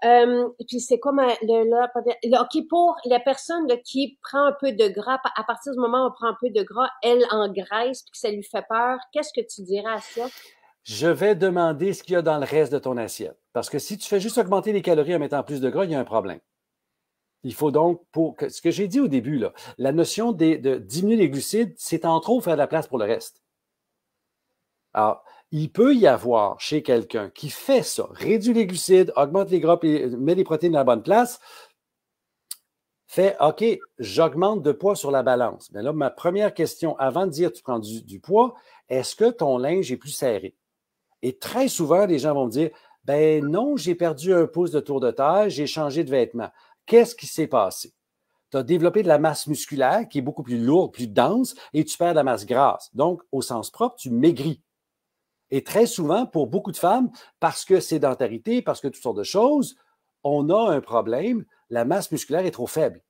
Euh, puis c'est comme le, ok pour la personne qui prend un peu de gras à partir du moment où on prend un peu de gras, elle engraisse puis que ça lui fait peur. Qu'est-ce que tu dirais à ça? Je vais demander ce qu'il y a dans le reste de ton assiette. Parce que si tu fais juste augmenter les calories en mettant plus de gras, il y a un problème. Il faut donc, pour ce que j'ai dit au début, la notion de, diminuer les glucides, c'est en trop faire de la place pour le reste. Alors, il peut y avoir chez quelqu'un qui fait ça, réduit les glucides, augmente les gras, euh, met les protéines à la bonne place, fait OK, j'augmente de poids sur la balance. Mais là, ma première question, avant de dire tu prends du, poids, est-ce que ton linge est plus serré? Et très souvent, les gens vont me dire Ben non, j'ai perdu un pouce de tour de taille, j'ai changé de vêtements. Qu'est-ce qui s'est passé? tu as développé de la masse musculaire qui est beaucoup plus lourde, plus dense, et tu perds de la masse grasse. Donc, au sens propre, tu maigris. Et très souvent, pour beaucoup de femmes, parce que sédentarité, parce que toutes sortes de choses, on a un problème, la masse musculaire est trop faible.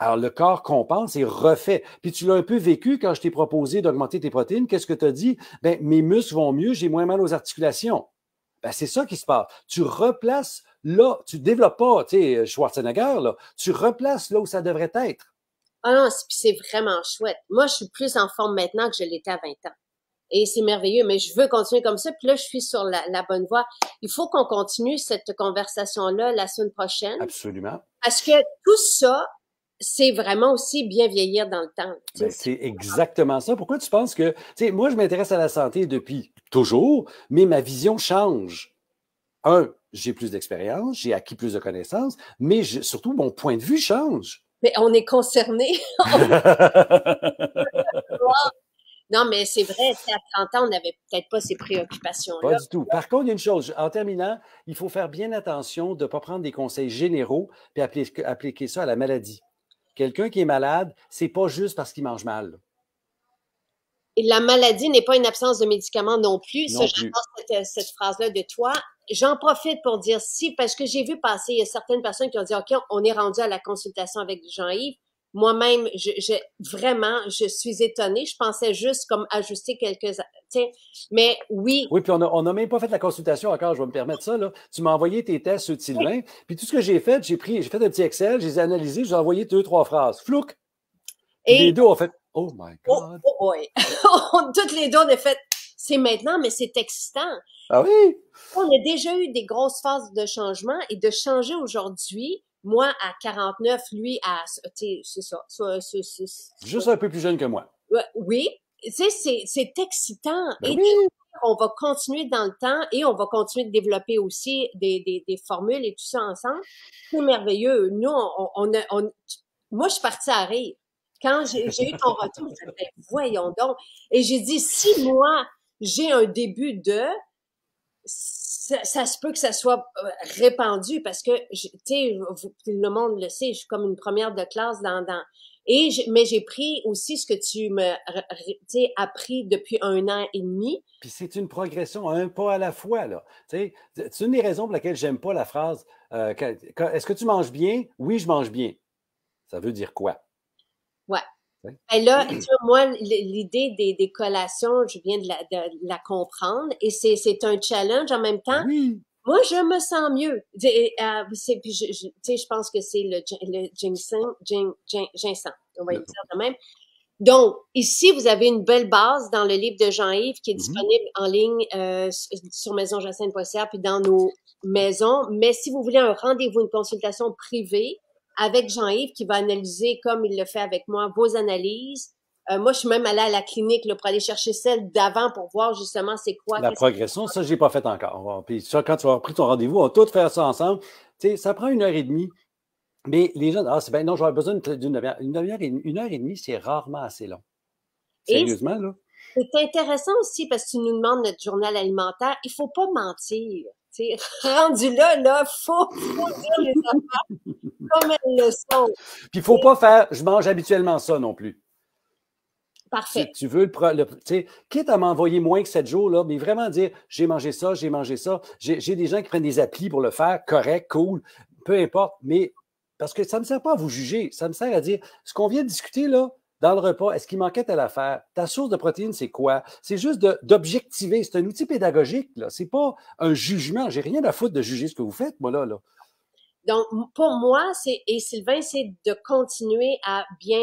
Alors, le corps compense et refait. Puis tu l'as un peu vécu quand je t'ai proposé d'augmenter tes protéines. Qu'est-ce que tu as dit? Ben, mes muscles vont mieux, j'ai moins mal aux articulations. Bien, c'est ça qui se passe. Tu replaces là, tu développes pas, tu sais, Schwarzenegger, là, tu replaces là où ça devrait être. Ah non, c'est vraiment chouette. Moi, je suis plus en forme maintenant que je l'étais à 20 ans et c'est merveilleux, mais je veux continuer comme ça. Puis là, je suis sur la, bonne voie. Il faut qu'on continue cette conversation-là la semaine prochaine. Absolument. Parce que tout ça, c'est vraiment aussi bien vieillir dans le temps. Ben, c'est exactement ça. Pourquoi tu penses que, tu sais, moi, je m'intéresse à la santé depuis toujours, mais ma vision change. Un, j'ai plus d'expérience, j'ai acquis plus de connaissances, mais surtout, mon point de vue change. Mais on est concerné. [laughs] [laughs] Non, mais c'est vrai, à 30 ans, on n'avait peut-être pas ces préoccupations-là. Pas du tout. Par contre, une chose, en terminant, il faut faire bien attention de ne pas prendre des conseils généraux et appliquer, ça à la maladie. Quelqu'un qui est malade, c'est pas juste parce qu'il mange mal. Et la maladie n'est pas une absence de médicaments non plus. Non cette, cette phrase-là de toi. J'en profite pour dire si, parce que j'ai vu passer, certaines personnes qui ont dit, OK, on est rendu à la consultation avec Jean-Yves. Moi-même, je, vraiment, je suis étonnée. Je pensais juste comme ajuster quelques. mais oui. Oui, puis on n'a a même pas fait la consultation encore, je vais me permettre ça. Tu m'as envoyé tes tests, ce Puis tout ce que j'ai fait, j'ai pris, j'ai fait un petit Excel, j'ai analysé, j'ai envoyé deux, trois phrases. Flouc! Et les deux ont fait Oh my oh, God! Oh, oh [laughs] Toutes les deux, ont fait C'est maintenant, mais c'est excitant. Ah oui? On a déjà eu des grosses phases de changement et de changer aujourd'hui moi, à 49, lui, à, c'est ça. Juste un peu plus jeune que moi. Oui. Tu sais, c'est excitant. Ben et on va continuer dans le temps et on va continuer de développer aussi des, formules et tout ça ensemble. C'est merveilleux. Nous, on, a, moi, je suis partie à rire. Quand j'ai eu ton retour, j'ai fait ben voyons donc. Et j'ai dit, si moi, j'ai un début de, ça, se peut que ça soit euh, répandu parce que, tu sais, le monde le sait, je suis comme une première de classe dans, et mais j'ai pris aussi ce que tu me appris depuis un an et demi. Puis c'est une progression, un pas à la fois. là. Tu sais, C'est une des raisons pour laquelle j'aime pas la phrase euh, Est-ce que tu manges bien? Oui, je mange bien. Ça veut dire quoi? Ben là, tu vois, moi, l'idée des, collations, je viens de la, comprendre et c'est un challenge en même temps. Moi, je me sens mieux. Euh, je, tu sais, je pense que c'est le, le ginseng, ginseng, on va le dire de même. Donc, ici, vous avez une belle base dans le livre de Jean-Yves qui est mm-hmm. disponible en ligne euh, Maison sur maisonjacinthe.ca puis dans nos maisons. Mais si vous voulez un rendez-vous, une consultation privée, avec Jean-Yves qui va analyser, comme il le fait avec moi, vos analyses. Euh, moi, je suis même allée à la clinique pour aller chercher celle d'avant pour voir justement c'est quoi. La progression, ça, ça, j'ai pas fait encore. Puis ça, quand tu vas pris ton rendez-vous, on va tout faire ça ensemble. Tu sais, ça prend une heure et demie. Mais les gens, ah, c'est bien, non, j'aurais besoin d'une heure. Une heure, et, une heure et demie, c'est rarement assez long. Sérieusement, là. C'est intéressant aussi parce que tu nous demandes notre journal alimentaire. Il ne faut pas mentir. C'est rendu là, là, faut, dire les affaires comme elles le sont. Puis il faut pas faire, je mange habituellement ça non plus. Parfait. tu veux le, tu sais, quitte à m'envoyer moins que 7 jours, là, mais vraiment dire j'ai mangé ça, j'ai mangé ça. J'ai des gens qui prennent des applis pour le faire, correct, cool, peu importe, mais parce que ça ne me sert pas à vous juger, ça me sert à dire ce qu'on vient de discuter là, dans le repas, est-ce qu'il manquait la affaire? Ta source de protéines, c'est quoi? C'est juste d'objectiver. C'est un outil pédagogique. Ce n'est pas un jugement. J'ai rien à foutre de juger ce que vous faites, moi, là. Donc, pour moi, c'est et Sylvain, c'est de continuer à bien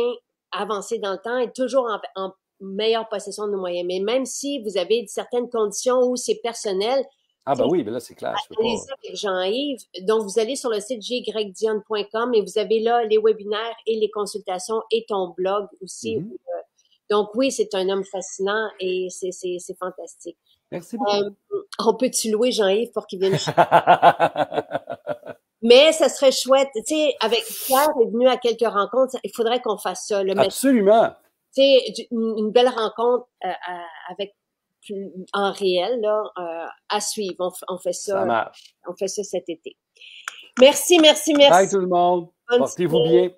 avancer dans le temps et toujours en, en meilleure possession de nos moyens. Mais même si vous avez certaines conditions où c'est personnel, ah, bah oui, ben là, c'est clair. Je Jean-Yves. Donc, vous allez sur le site jgrégdiane.com et vous avez là les webinaires et les consultations et ton blog aussi. Mm-hmm. Euh, donc, oui, c'est un homme fascinant et c'est fantastique. Merci beaucoup. Euh, on peut-tu louer Jean-Yves pour qu'il vienne [laughs] Mais ça serait chouette. Tu sais, avec Pierre est venu à quelques rencontres. Il faudrait qu'on fasse ça. Absolument. Tu sais, une belle rencontre euh, avec en réel là, euh, à suivre. On, fait ça, on fait ça cet été. Merci, merci, merci. Bye tout le monde. Portez-vous bien.